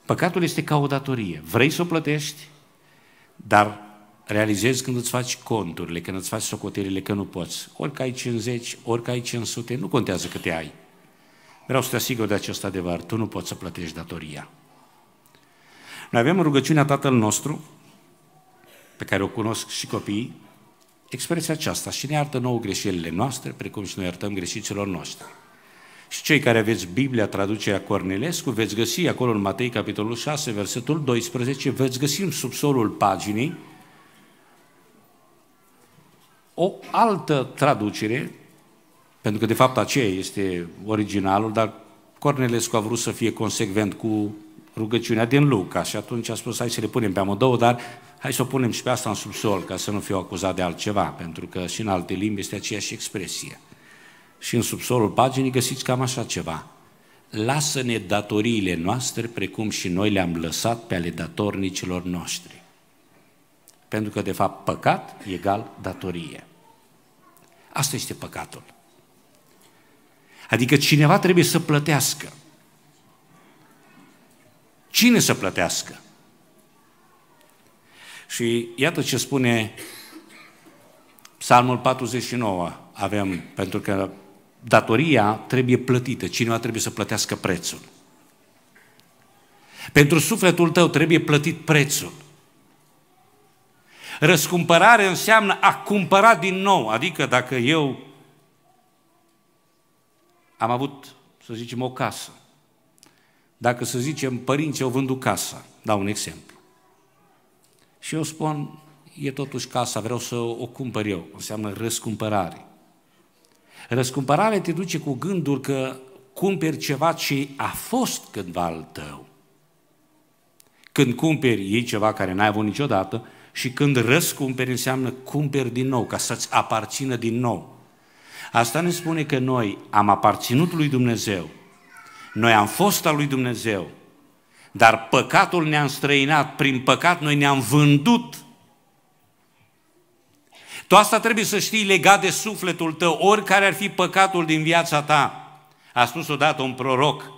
Păcatul este ca o datorie. Vrei să o plătești, dar realizezi când îți faci conturile, când îți faci socotirile, că nu poți. Ori că ai 50, ori că ai 500, nu contează câte ai. Vreau să te asigur de acest adevăr, tu nu poți să plătești datoria. Noi avem rugăciunea Tatăl nostru, pe care o cunosc și copiii, expresia aceasta și ne iartă nouă greșelile noastre, precum și noi iertăm greșicilor noastre. Și cei care aveți Biblia, traducerea Cornelescu, veți găsi acolo în Matei, capitolul 6, versetul 12, veți găsi în subsolul paginii o altă traducere, pentru că de fapt aceea este originalul, dar Cornelescu a vrut să fie consecvent cu rugăciunea din Luca și atunci a spus hai să le punem pe amândouă, dar hai să o punem și pe asta în subsol, ca să nu fiu acuzat de altceva, pentru că și în alte limbi este aceeași expresie. Și în subsolul paginii găsiți cam așa ceva. Lasă-ne datoriile noastre precum și noi le-am lăsat pe ale datornicilor noștri. Pentru că, de fapt, păcat egal datorie. Asta este păcatul. Adică cineva trebuie să plătească. Cine să plătească? Și iată ce spune Psalmul 49 avem, pentru că datoria trebuie plătită, cineva trebuie să plătească prețul. Pentru sufletul tău trebuie plătit prețul. Răscumpărare înseamnă a cumpăra din nou, adică dacă eu am avut, să zicem, o casă, dacă să zicem, părinții au vândut casa, dau un exemplu, și eu spun, e totuși casa, vreau să o cumpăr eu. Înseamnă răscumpărare. Răscumpărare te duce cu gândul că cumperi ceva ce a fost cândva al tău. Când cumperi, iei ceva care n-ai avut niciodată și când răscumperi înseamnă cumperi din nou, ca să-ți aparțină din nou. Asta ne spune că noi am aparținut lui Dumnezeu, noi am fost al lui Dumnezeu, dar păcatul ne-a înstrăinat, prin păcat noi ne-am vândut. Tu asta trebuie să știi legat de sufletul tău, oricare ar fi păcatul din viața ta. A spus odată un proroc,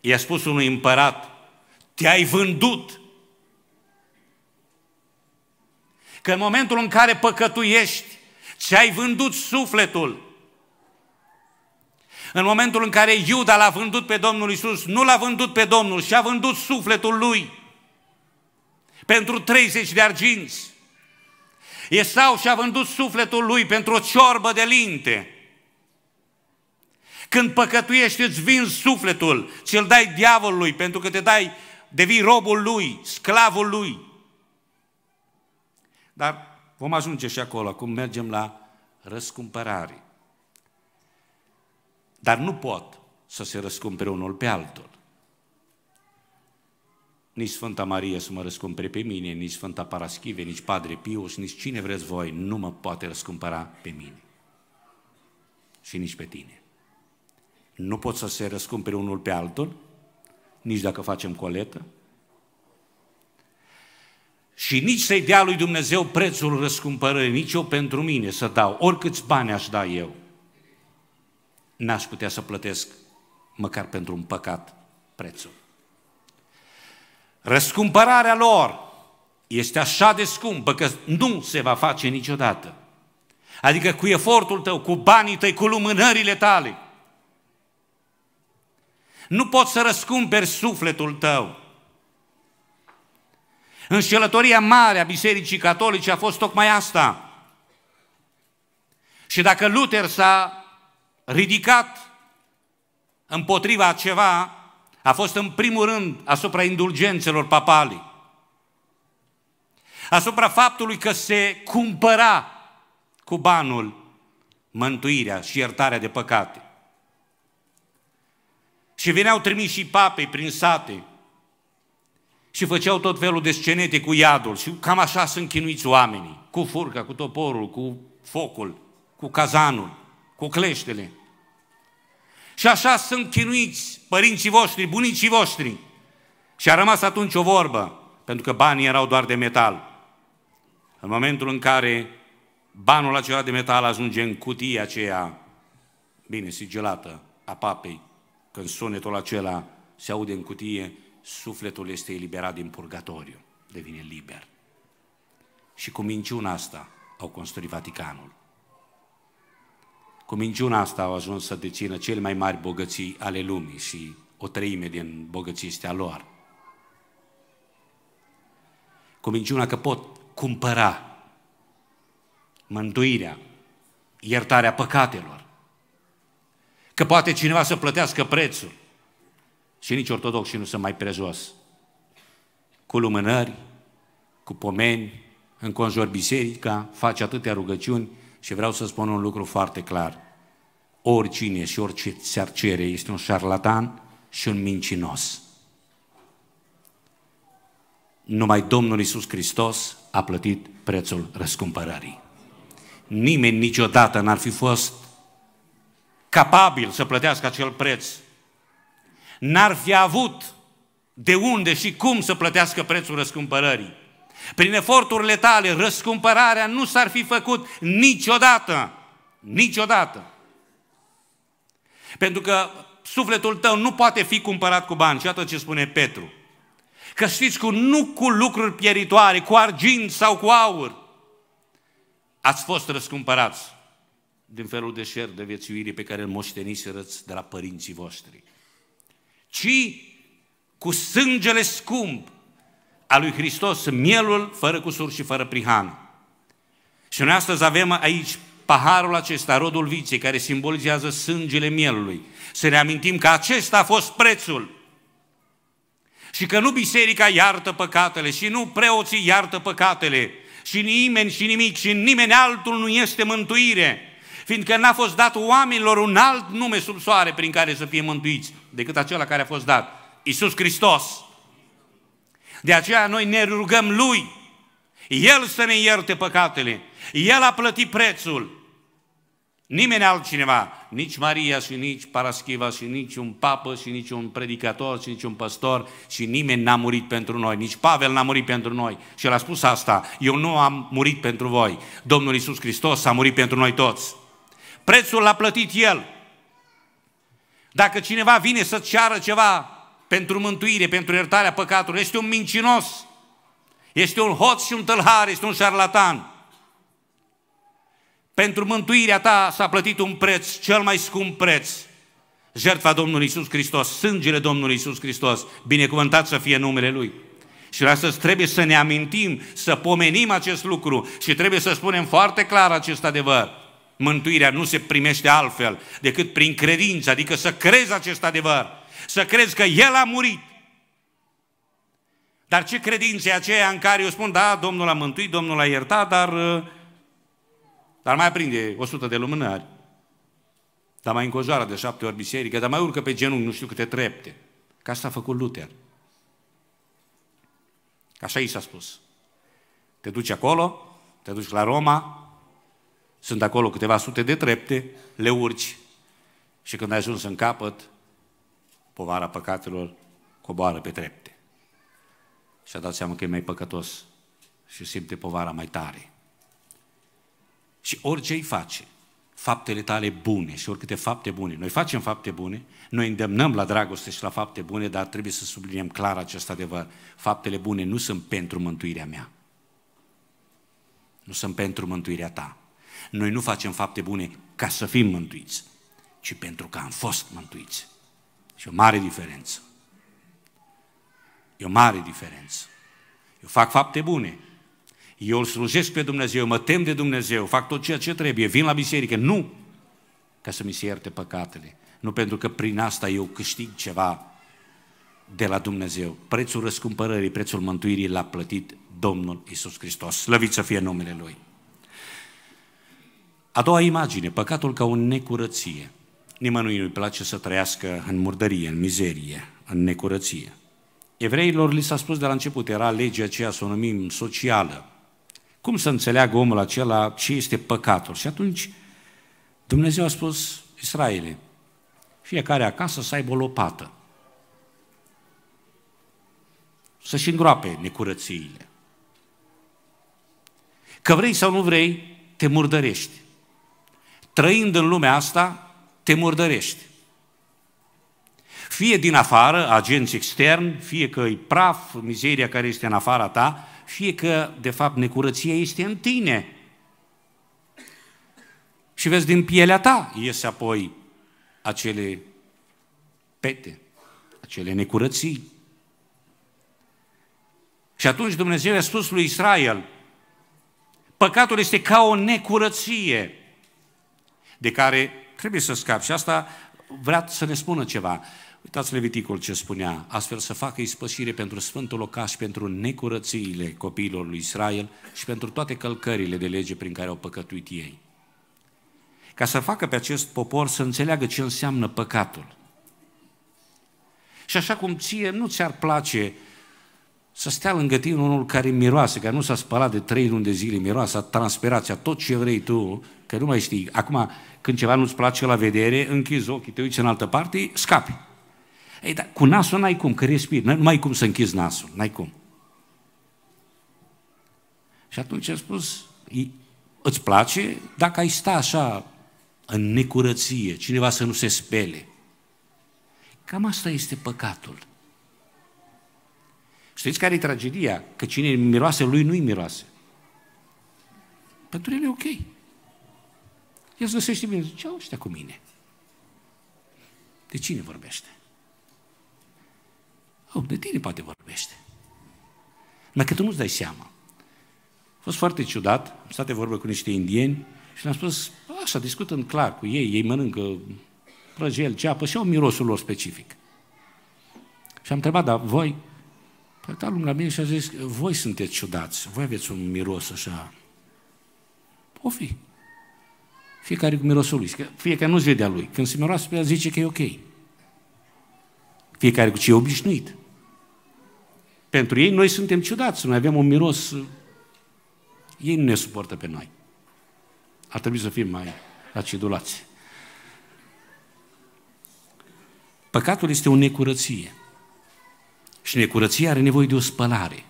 i-a spus unui împărat, te-ai vândut. Că în momentul în care păcătuiești, ce ai vândut sufletul, în momentul în care Iuda l-a vândut pe Domnul Isus, nu l-a vândut pe Domnul și a vândut sufletul lui pentru 30 de arginți. Esau și-a vândut sufletul lui pentru o ciorbă de linte. Când păcătuiești, îți vin sufletul, ți-l dai diavolului, pentru că te dai, devii robul lui, sclavul lui. Dar vom ajunge și acolo, acum mergem la răscumpărare. Dar nu pot să se răscumpere unul pe altul. Nici Sfânta Marie să mă răscumpere pe mine, nici Sfânta Paraschive, nici Padre Pius, nici cine vreți voi, nu mă poate răscumpăra pe mine. Și nici pe tine. Nu pot să se răscumpere unul pe altul, nici dacă facem coletă, și nici să-i dea lui Dumnezeu prețul răscumpărării, nici eu pentru mine să dau, oricâți bani aș da eu n-aș putea să plătesc măcar pentru un păcat prețul. Răscumpărarea lor este așa de scumpă că nu se va face niciodată. Adică cu efortul tău, cu banii tăi, cu lumânările tale. Nu poți să răscumperi sufletul tău. Înșelătoria mare a Bisericii Catolice a fost tocmai asta. Și dacă Luther s-a ridicat împotriva ceva a fost în primul rând asupra indulgențelor papale, asupra faptului că se cumpăra cu banul mântuirea și iertarea de păcate. Și veneau trimiși și papei prin sate și făceau tot felul de scenete cu iadul și cam așa sunt chinuiți oamenii, cu furca, cu toporul, cu focul, cu cazanul cu cleștele. Și așa sunt chinuiți părinții voștri, bunicii voștri. Și a rămas atunci o vorbă, pentru că banii erau doar de metal. În momentul în care banul acela de metal ajunge în cutia aceea, bine, sigilată, a papei, când sunetul acela se aude în cutie, sufletul este eliberat din purgatoriu, devine liber. Și cu minciuna asta au construit Vaticanul. Cu minciuna asta au ajuns să dețină cele mai mari bogății ale lumii și o treime din bogățistea lor. Cu minciuna că pot cumpăra mântuirea, iertarea păcatelor, că poate cineva să plătească prețul. Și nici și nu sunt mai prejos. Cu lumânări, cu pomeni, înconjori biserica, face atâtea rugăciuni, și vreau să spun un lucru foarte clar. Oricine și orice ți-ar cere este un șarlatan și un mincinos. Numai Domnul Isus Hristos a plătit prețul răscumpărării. Nimeni niciodată n-ar fi fost capabil să plătească acel preț. N-ar fi avut de unde și cum să plătească prețul răscumpărării. Prin eforturile tale, răscumpărarea nu s-ar fi făcut niciodată. Niciodată. Pentru că sufletul tău nu poate fi cumpărat cu bani. Și atât ce spune Petru. Că știți cu nu cu lucruri pieritoare, cu argint sau cu aur, ați fost răscumpărați din felul de șer de viețuire pe care îl moșteniserăți de la părinții voștri, ci cu sângele scump a lui Hristos, mielul fără cusur și fără prihan. Și noi astăzi avem aici paharul acesta, rodul viței, care simbolizează sângele mielului. Să ne amintim că acesta a fost prețul. Și că nu biserica iartă păcatele și nu preoții iartă păcatele și nimeni și nimic și nimeni altul nu este mântuire fiindcă n-a fost dat oamenilor un alt nume sub soare prin care să fie mântuiți, decât acela care a fost dat, Iisus Hristos. De aceea noi ne rugăm Lui, El să ne ierte păcatele, El a plătit prețul. Nimeni altcineva, nici Maria și nici Paraschiva și nici un papă și nici un predicator și nici un păstor și nimeni n-a murit pentru noi, nici Pavel n-a murit pentru noi. Și el a spus asta, eu nu am murit pentru voi, Domnul Iisus Hristos a murit pentru noi toți. Prețul l-a plătit El. Dacă cineva vine să ceară ceva pentru mântuire, pentru iertarea păcatului. Este un mincinos, este un hoț și un tălhar, este un șarlatan. Pentru mântuirea ta s-a plătit un preț, cel mai scump preț, jertfa Domnului Isus Hristos, sângele Domnului Isus Hristos, binecuvântat să fie numele Lui. Și astăzi trebuie să ne amintim, să pomenim acest lucru și trebuie să spunem foarte clar acest adevăr. Mântuirea nu se primește altfel decât prin credință, adică să crezi acest adevăr să crezi că El a murit. Dar ce credință e aceea în care eu spun, da, Domnul a mântuit, Domnul a iertat, dar, uh, dar mai aprinde 100 de lumânări. Dar mai încojoară de șapte ori biserică, dar mai urcă pe genunchi nu știu câte trepte. Ca asta a făcut Luther. Așa i s-a spus. Te duci acolo, te duci la Roma, sunt acolo câteva sute de trepte, le urci și când ai ajuns în capăt, povara păcatelor coboară pe trepte. Și-a dat seama că e mai păcătos și simte povara mai tare. Și orice îi face, faptele tale bune și oricâte fapte bune. Noi facem fapte bune, noi îndemnăm la dragoste și la fapte bune, dar trebuie să subliniem clar acest adevăr. Faptele bune nu sunt pentru mântuirea mea. Nu sunt pentru mântuirea ta. Noi nu facem fapte bune ca să fim mântuiți, ci pentru că am fost mântuiți. Și o mare diferență. E o mare diferență. Eu fac fapte bune. Eu îl slujesc pe Dumnezeu, mă tem de Dumnezeu, fac tot ceea ce trebuie, vin la biserică. Nu! Ca să mi se ierte păcatele. Nu pentru că prin asta eu câștig ceva de la Dumnezeu. Prețul răscumpărării, prețul mântuirii l-a plătit Domnul Isus Hristos. Slăvit să fie numele Lui! A doua imagine, păcatul ca o necurăție. Nimănui nu-i place să trăiască în murdărie, în mizerie, în necurăție. Evreilor li s-a spus de la început, era legea aceea să o numim socială. Cum să înțeleagă omul acela ce este păcatul? Și atunci Dumnezeu a spus Israele, fiecare acasă să aibă o lopată, să-și îngroape necurățiile. Că vrei sau nu vrei, te murdărești. Trăind în lumea asta, te murdărești. Fie din afară, agenți extern, fie că e praf, mizeria care este în afara ta, fie că, de fapt, necurăția este în tine. Și vezi, din pielea ta iese apoi acele pete, acele necurății. Și atunci Dumnezeu a spus lui Israel, păcatul este ca o necurăție de care Trebuie să scap. Și asta vrea să ne spună ceva. Uitați Leviticul ce spunea, astfel să facă ispășire pentru Sfântul Locaș, pentru necurățiile copiilor lui Israel și pentru toate călcările de lege prin care au păcătuit ei. Ca să facă pe acest popor să înțeleagă ce înseamnă păcatul. Și așa cum ție nu ți-ar place să stea lângă tine unul care miroase, care nu s-a spălat de trei luni de zile, miroase, a transpirat, a tot ce vrei tu, că nu mai știi. Acum, când ceva nu-ți place la vedere, închizi ochii, te uiți în altă parte, scapi. Ei, dar cu nasul n-ai cum, că respiri, nu ai cum să închizi nasul, n-ai cum. Și atunci a spus, îți place dacă ai sta așa în necurăție, cineva să nu se spele. Cam asta este păcatul. Știți care e tragedia? Că cine miroase lui, nu-i miroase. Pentru el e ok. El se găsește bine, ce au ăștia cu mine? De cine vorbește? Oh, de tine poate vorbește. că tu nu-ți dai seama. A fost foarte ciudat, am stat de vorbă cu niște indieni și le-am spus, așa, discutând clar cu ei, ei mănâncă prăjel, ceapă și au mirosul lor specific. Și am întrebat, dar voi, Păi a uitat lumea mine și a zis, voi sunteți ciudați, voi aveți un miros așa. O fi. Fiecare cu mirosul lui. Fiecare nu-ți vedea lui. Când se miroase pe el, zice că e ok. Fiecare cu ce e obișnuit. Pentru ei, noi suntem ciudați, noi avem un miros. Ei nu ne suportă pe noi. Ar trebui să fim mai acidulați. Păcatul este o necurăție. Și necurăția are nevoie de o spălare,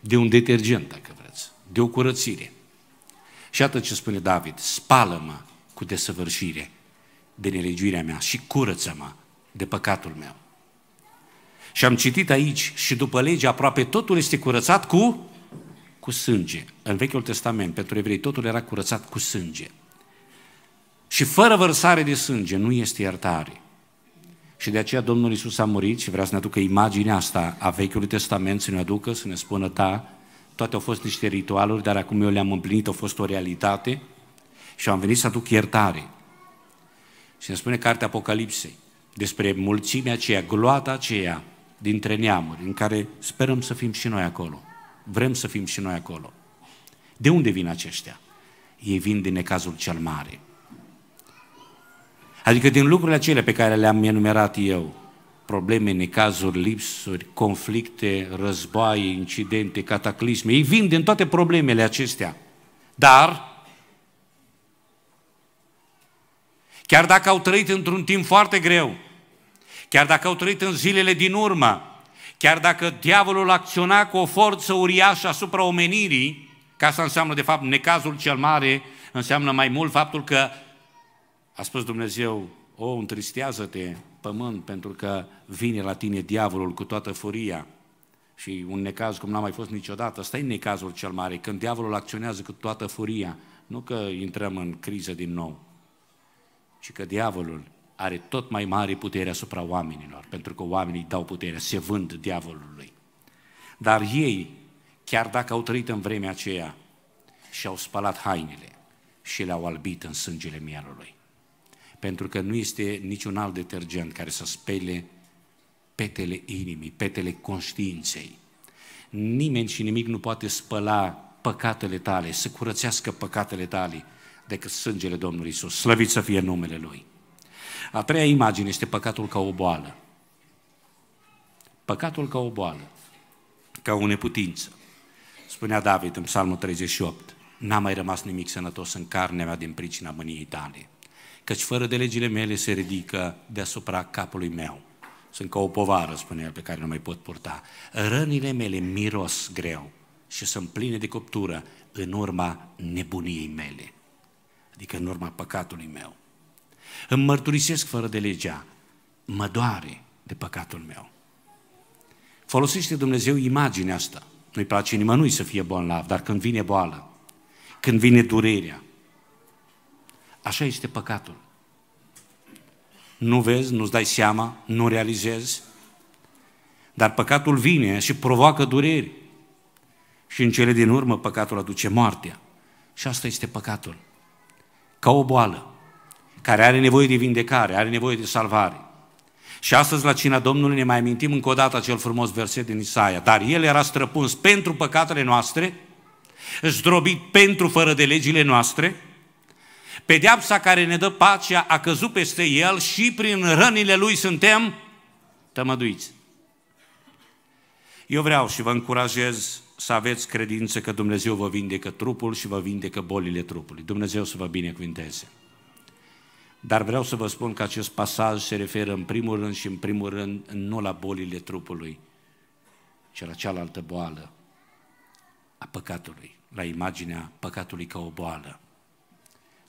de un detergent, dacă vreți, de o curățire. Și atât ce spune David, spală-mă cu desăvârșire de nelegiuirea mea și curăță-mă de păcatul meu. Și am citit aici și după lege aproape totul este curățat cu, cu sânge. În Vechiul Testament, pentru evrei, totul era curățat cu sânge. Și fără vărsare de sânge nu este iertare. Și de aceea Domnul Isus a murit și vrea să ne aducă imaginea asta a Vechiului Testament, să ne aducă, să ne spună, da, toate au fost niște ritualuri, dar acum eu le-am împlinit, au fost o realitate și am venit să aduc iertare. Și ne spune cartea Apocalipsei despre mulțimea aceea, gloata aceea dintre neamuri, în care sperăm să fim și noi acolo. Vrem să fim și noi acolo. De unde vin aceștia? Ei vin din necazul cel mare. Adică din lucrurile acelea pe care le-am enumerat eu, probleme, necazuri, lipsuri, conflicte, războaie, incidente, cataclisme, ei vin din toate problemele acestea. Dar, chiar dacă au trăit într-un timp foarte greu, chiar dacă au trăit în zilele din urmă, chiar dacă diavolul acționa cu o forță uriașă asupra omenirii, ca asta înseamnă de fapt necazul cel mare, înseamnă mai mult faptul că a spus Dumnezeu, o, întristează-te, pământ, pentru că vine la tine diavolul cu toată furia și un necaz cum n-a mai fost niciodată. Asta e necazul cel mare, când diavolul acționează cu toată furia, nu că intrăm în criză din nou, ci că diavolul are tot mai mare putere asupra oamenilor, pentru că oamenii dau putere, se vând diavolului. Dar ei, chiar dacă au trăit în vremea aceea, și-au spălat hainele și le-au albit în sângele mielului pentru că nu este niciun alt detergent care să spele petele inimii, petele conștiinței. Nimeni și nimic nu poate spăla păcatele tale, să curățească păcatele tale decât sângele Domnului Isus. Slăvit să fie numele Lui. A treia imagine este păcatul ca o boală. Păcatul ca o boală, ca o neputință. Spunea David în Psalmul 38, n-a mai rămas nimic sănătos în carnea mea din pricina mâniei tale căci fără de legile mele se ridică deasupra capului meu. Sunt ca o povară, spune el, pe care nu mai pot purta. Rănile mele miros greu și sunt pline de coptură în urma nebuniei mele, adică în urma păcatului meu. Îmi mărturisesc fără de legea, mă doare de păcatul meu. Folosește Dumnezeu imaginea asta. Nu-i place nimănui să fie bolnav, dar când vine boală, când vine durerea, Așa este păcatul. Nu vezi, nu-ți dai seama, nu realizezi. Dar păcatul vine și provoacă dureri. Și în cele din urmă păcatul aduce moartea. Și asta este păcatul. Ca o boală care are nevoie de vindecare, are nevoie de salvare. Și astăzi la cina Domnului ne mai amintim încă o dată acel frumos verset din Isaia. Dar el era străpuns pentru păcatele noastre, zdrobit pentru fără de legile noastre, Pedeapsa care ne dă pacea a căzut peste el și prin rănile lui suntem tămăduiți. Eu vreau și vă încurajez să aveți credință că Dumnezeu vă vindecă trupul și vă vindecă bolile trupului. Dumnezeu să vă binecuvinteze. Dar vreau să vă spun că acest pasaj se referă în primul rând și în primul rând nu la bolile trupului, ci la cealaltă boală a păcatului, la imaginea păcatului ca o boală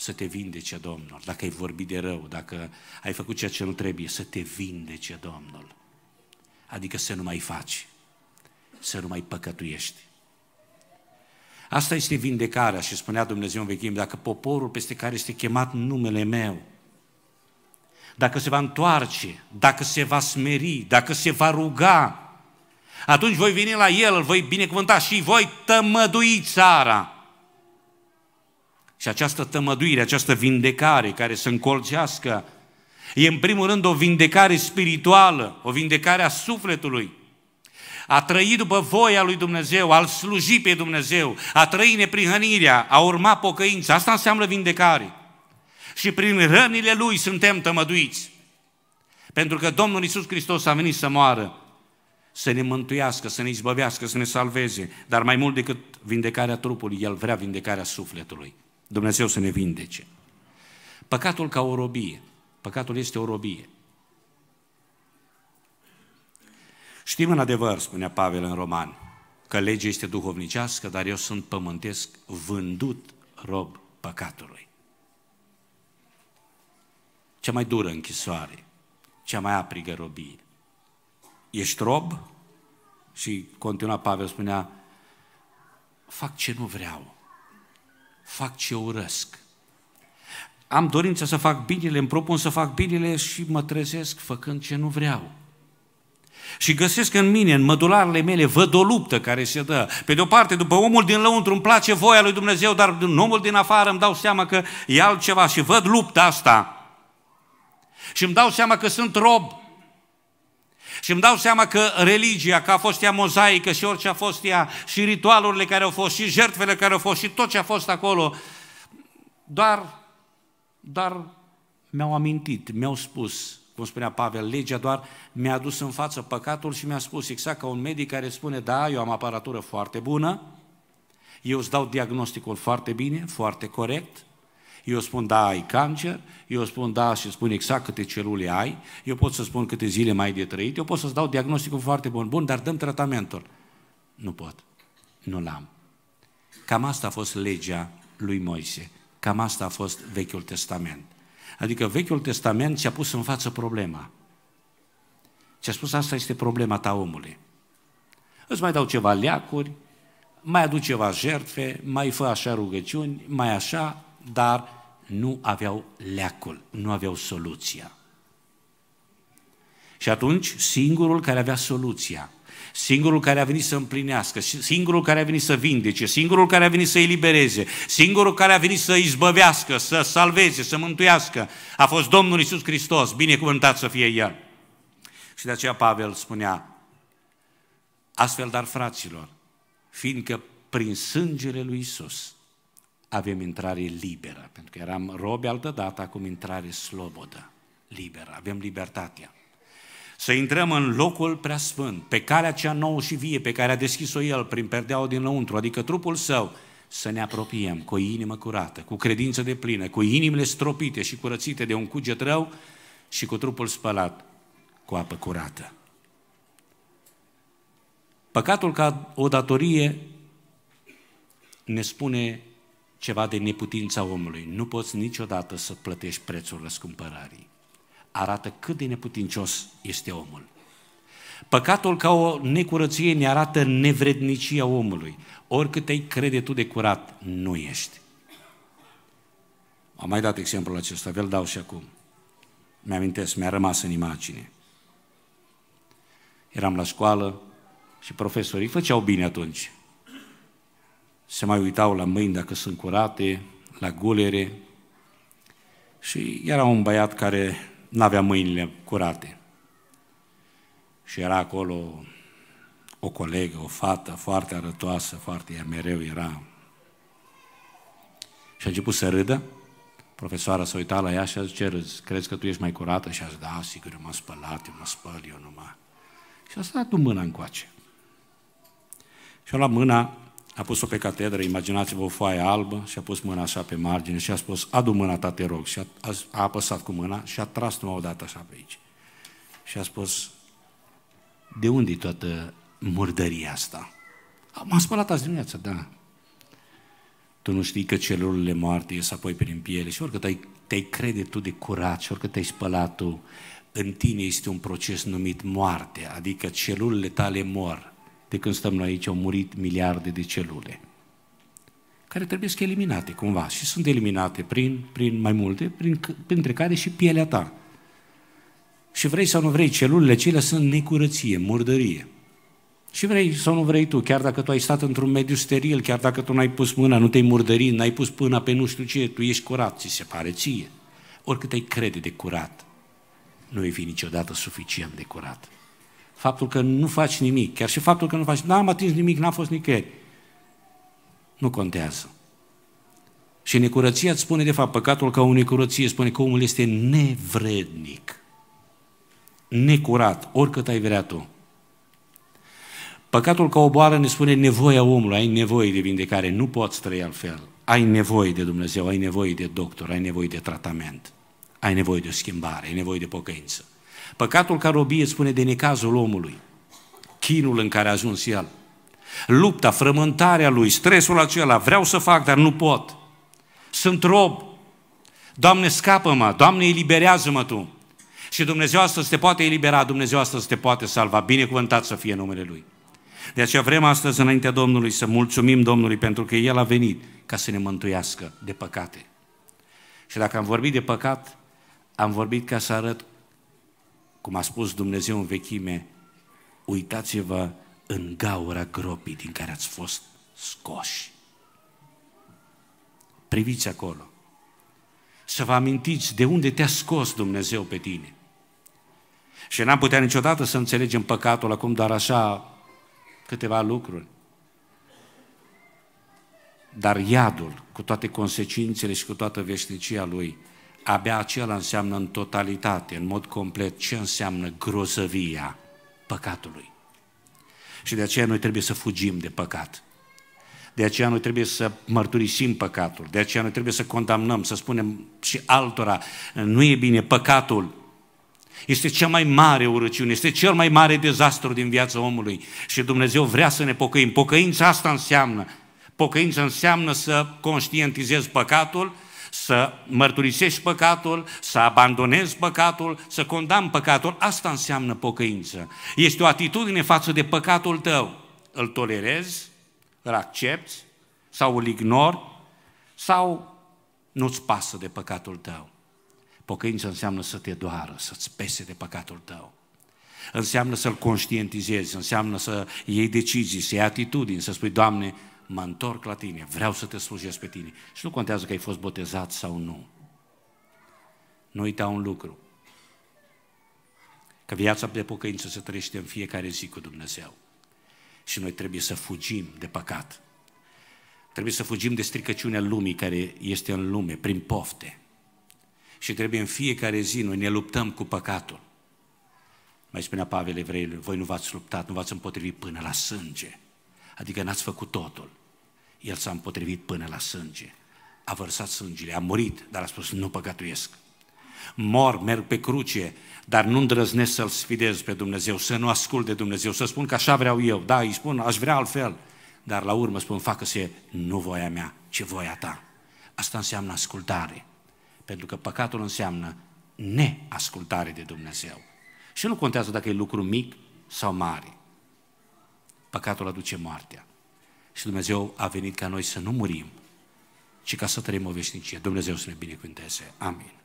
să te vindece Domnul. Dacă ai vorbit de rău, dacă ai făcut ceea ce nu trebuie, să te vindece Domnul. Adică să nu mai faci, să nu mai păcătuiești. Asta este vindecarea și spunea Dumnezeu în vechime, dacă poporul peste care este chemat numele meu, dacă se va întoarce, dacă se va smeri, dacă se va ruga, atunci voi veni la el, îl voi binecuvânta și voi tămădui țara și această tămăduire, această vindecare care să încolcească, e în primul rând o vindecare spirituală, o vindecare a sufletului. A trăi după voia lui Dumnezeu, a-L sluji pe Dumnezeu, a trăi neprihănirea, a urma pocăința, asta înseamnă vindecare. Și prin rănile Lui suntem tămăduiți. Pentru că Domnul Isus Hristos a venit să moară, să ne mântuiască, să ne izbăvească, să ne salveze. Dar mai mult decât vindecarea trupului, El vrea vindecarea sufletului. Dumnezeu să ne vindece. Păcatul ca o robie. Păcatul este o robie. Știm în adevăr, spunea Pavel în Roman, că legea este duhovnicească, dar eu sunt pământesc vândut rob păcatului. Cea mai dură închisoare, cea mai aprigă robie. Ești rob? Și continua Pavel, spunea, fac ce nu vreau, fac ce urăsc. Am dorința să fac binele, îmi propun să fac binele și mă trezesc făcând ce nu vreau. Și găsesc în mine, în mădularele mele, văd o luptă care se dă. Pe de o parte, după omul din lăuntru îmi place voia lui Dumnezeu, dar din omul din afară îmi dau seama că e altceva și văd lupta asta. Și îmi dau seama că sunt rob și îmi dau seama că religia, că a fost ea mozaică și orice a fost ea, și ritualurile care au fost, și jertfele care au fost, și tot ce a fost acolo, doar, doar mi-au amintit, mi-au spus, cum spunea Pavel, legea doar mi-a adus în față păcatul și mi-a spus exact ca un medic care spune, da, eu am aparatură foarte bună, eu îți dau diagnosticul foarte bine, foarte corect, eu spun, da, ai cancer, eu spun, da, și spun exact câte celule ai, eu pot să spun câte zile mai de trăit, eu pot să-ți dau diagnosticul foarte bun, bun, dar dăm tratamentul. Nu pot, nu l-am. Cam asta a fost legea lui Moise, cam asta a fost Vechiul Testament. Adică Vechiul Testament ți-a pus în față problema. Ți-a spus, asta este problema ta, omule. Îți mai dau ceva leacuri, mai adu ceva jertfe, mai fă așa rugăciuni, mai așa, dar nu aveau leacul, nu aveau soluția. Și atunci singurul care avea soluția, singurul care a venit să împlinească, singurul care a venit să vindece, singurul care a venit să elibereze, singurul care a venit să izbăvească, să salveze, să mântuiască, a fost Domnul Isus Hristos, binecuvântat să fie El. Și de aceea Pavel spunea, astfel dar fraților, fiindcă prin sângele lui Isus, avem intrare liberă, pentru că eram robi altă dată, acum intrare slobodă, liberă, avem libertatea. Să intrăm în locul preasfânt, pe calea cea nouă și vie, pe care a deschis-o El prin perdeaua dinăuntru, adică trupul Său, să ne apropiem cu o inimă curată, cu credință de plină, cu inimile stropite și curățite de un cuget rău și cu trupul spălat cu apă curată. Păcatul ca o datorie ne spune ceva de neputința omului. Nu poți niciodată să plătești prețul răscumpărării. Arată cât de neputincios este omul. Păcatul ca o necurăție ne arată nevrednicia omului. Oricât te crede tu de curat, nu ești. Am mai dat exemplul acesta, vă l dau și acum. Mi-amintesc, mi-a rămas în imagine. Eram la școală și profesorii făceau bine atunci se mai uitau la mâini dacă sunt curate, la gulere. Și era un băiat care nu avea mâinile curate. Și era acolo o colegă, o fată foarte arătoasă, foarte, ea mereu era. Și a început să râdă. Profesoara s-a uitat la ea și a zis, ce râzi? Crezi că tu ești mai curată? Și a zis, da, sigur, eu m-am spălat, eu mă spăl, eu numai. Și a stat cu mâna încoace. Și a luat mâna a pus-o pe catedră, imaginați-vă o foaie albă și a pus mâna așa pe margine și a spus, adu mâna ta, te rog. Și a, a, a apăsat cu mâna și a tras numai dată așa pe aici. Și a spus, de unde e toată murdăria asta? M-am spălat azi dimineață, da. Tu nu știi că celulele moarte ies apoi prin piele și oricât ai, te-ai crede tu de curat și oricât te-ai spălat tu, în tine este un proces numit moarte, adică celulele tale mor, de când stăm noi aici, au murit miliarde de celule care trebuie să fie eliminate cumva și sunt eliminate prin, prin mai multe, prin, printre care și pielea ta. Și vrei sau nu vrei, celulele cele sunt necurăție, murdărie. Și vrei sau nu vrei tu, chiar dacă tu ai stat într-un mediu steril, chiar dacă tu n-ai pus mâna, nu te-ai murdărit, n-ai pus pâna pe nu știu ce, tu ești curat, ți se pare ție. Oricât ai crede de curat, nu e fi niciodată suficient de curat faptul că nu faci nimic, chiar și faptul că nu faci, n-am atins nimic, n a fost nicăieri, nu contează. Și necurăția îți spune, de fapt, păcatul ca o necurăție, spune că omul este nevrednic, necurat, oricât ai vrea tu. Păcatul ca o boală ne spune nevoia omului, ai nevoie de vindecare, nu poți trăi altfel. Ai nevoie de Dumnezeu, ai nevoie de doctor, ai nevoie de tratament, ai nevoie de o schimbare, ai nevoie de pocăință. Păcatul ca robie spune de necazul omului, chinul în care a ajuns el, lupta, frământarea lui, stresul acela, vreau să fac, dar nu pot. Sunt rob. Doamne, scapă-mă, Doamne, eliberează-mă Tu. Și Dumnezeu astăzi te poate elibera, Dumnezeu astăzi te poate salva. Binecuvântat să fie numele Lui. De aceea vrem astăzi înaintea Domnului să mulțumim Domnului pentru că El a venit ca să ne mântuiască de păcate. Și dacă am vorbit de păcat, am vorbit ca să arăt cum a spus Dumnezeu în vechime, uitați-vă în gaura gropii din care ați fost scoși. Priviți acolo. Să vă amintiți de unde te-a scos Dumnezeu pe tine. Și n-am putea niciodată să înțelegem păcatul acum doar așa câteva lucruri. Dar iadul, cu toate consecințele și cu toată veșnicia lui, abia acela înseamnă în totalitate, în mod complet, ce înseamnă grozăvia păcatului. Și de aceea noi trebuie să fugim de păcat. De aceea noi trebuie să mărturisim păcatul, de aceea noi trebuie să condamnăm, să spunem și altora, nu e bine păcatul, este cea mai mare urăciune, este cel mai mare dezastru din viața omului și Dumnezeu vrea să ne pocăim. Pocăința asta înseamnă, pocăința înseamnă să conștientizezi păcatul, să mărturisești păcatul, să abandonezi păcatul, să condamn păcatul. Asta înseamnă pocăință. Este o atitudine față de păcatul tău. Îl tolerezi, îl accepti sau îl ignori sau nu-ți pasă de păcatul tău. Pocăință înseamnă să te doară, să-ți pese de păcatul tău. Înseamnă să-l conștientizezi, înseamnă să iei decizii, să iei atitudini, să spui, Doamne, mă întorc la tine, vreau să te slujesc pe tine. Și nu contează că ai fost botezat sau nu. Nu uita un lucru, că viața de pocăință se trăiește în fiecare zi cu Dumnezeu. Și noi trebuie să fugim de păcat. Trebuie să fugim de stricăciunea lumii care este în lume, prin pofte. Și trebuie în fiecare zi noi ne luptăm cu păcatul. Mai spunea Pavel Evreilor, voi nu v-ați luptat, nu v-ați împotrivit până la sânge. Adică n-ați făcut totul. El s-a împotrivit până la sânge. A vărsat sângele, a murit, dar a spus, nu păcătuiesc. Mor, merg pe cruce, dar nu îndrăznesc să-L sfidez pe Dumnezeu, să nu ascult de Dumnezeu, să spun că așa vreau eu, da, îi spun, aș vrea altfel, dar la urmă spun, facă-se nu voia mea, ci voia ta. Asta înseamnă ascultare, pentru că păcatul înseamnă neascultare de Dumnezeu. Și nu contează dacă e lucru mic sau mare. Păcatul aduce moartea. Și Dumnezeu a venit ca noi să nu murim, ci ca să trăim o veșnicie. Dumnezeu să ne binecuvânteze. Amin.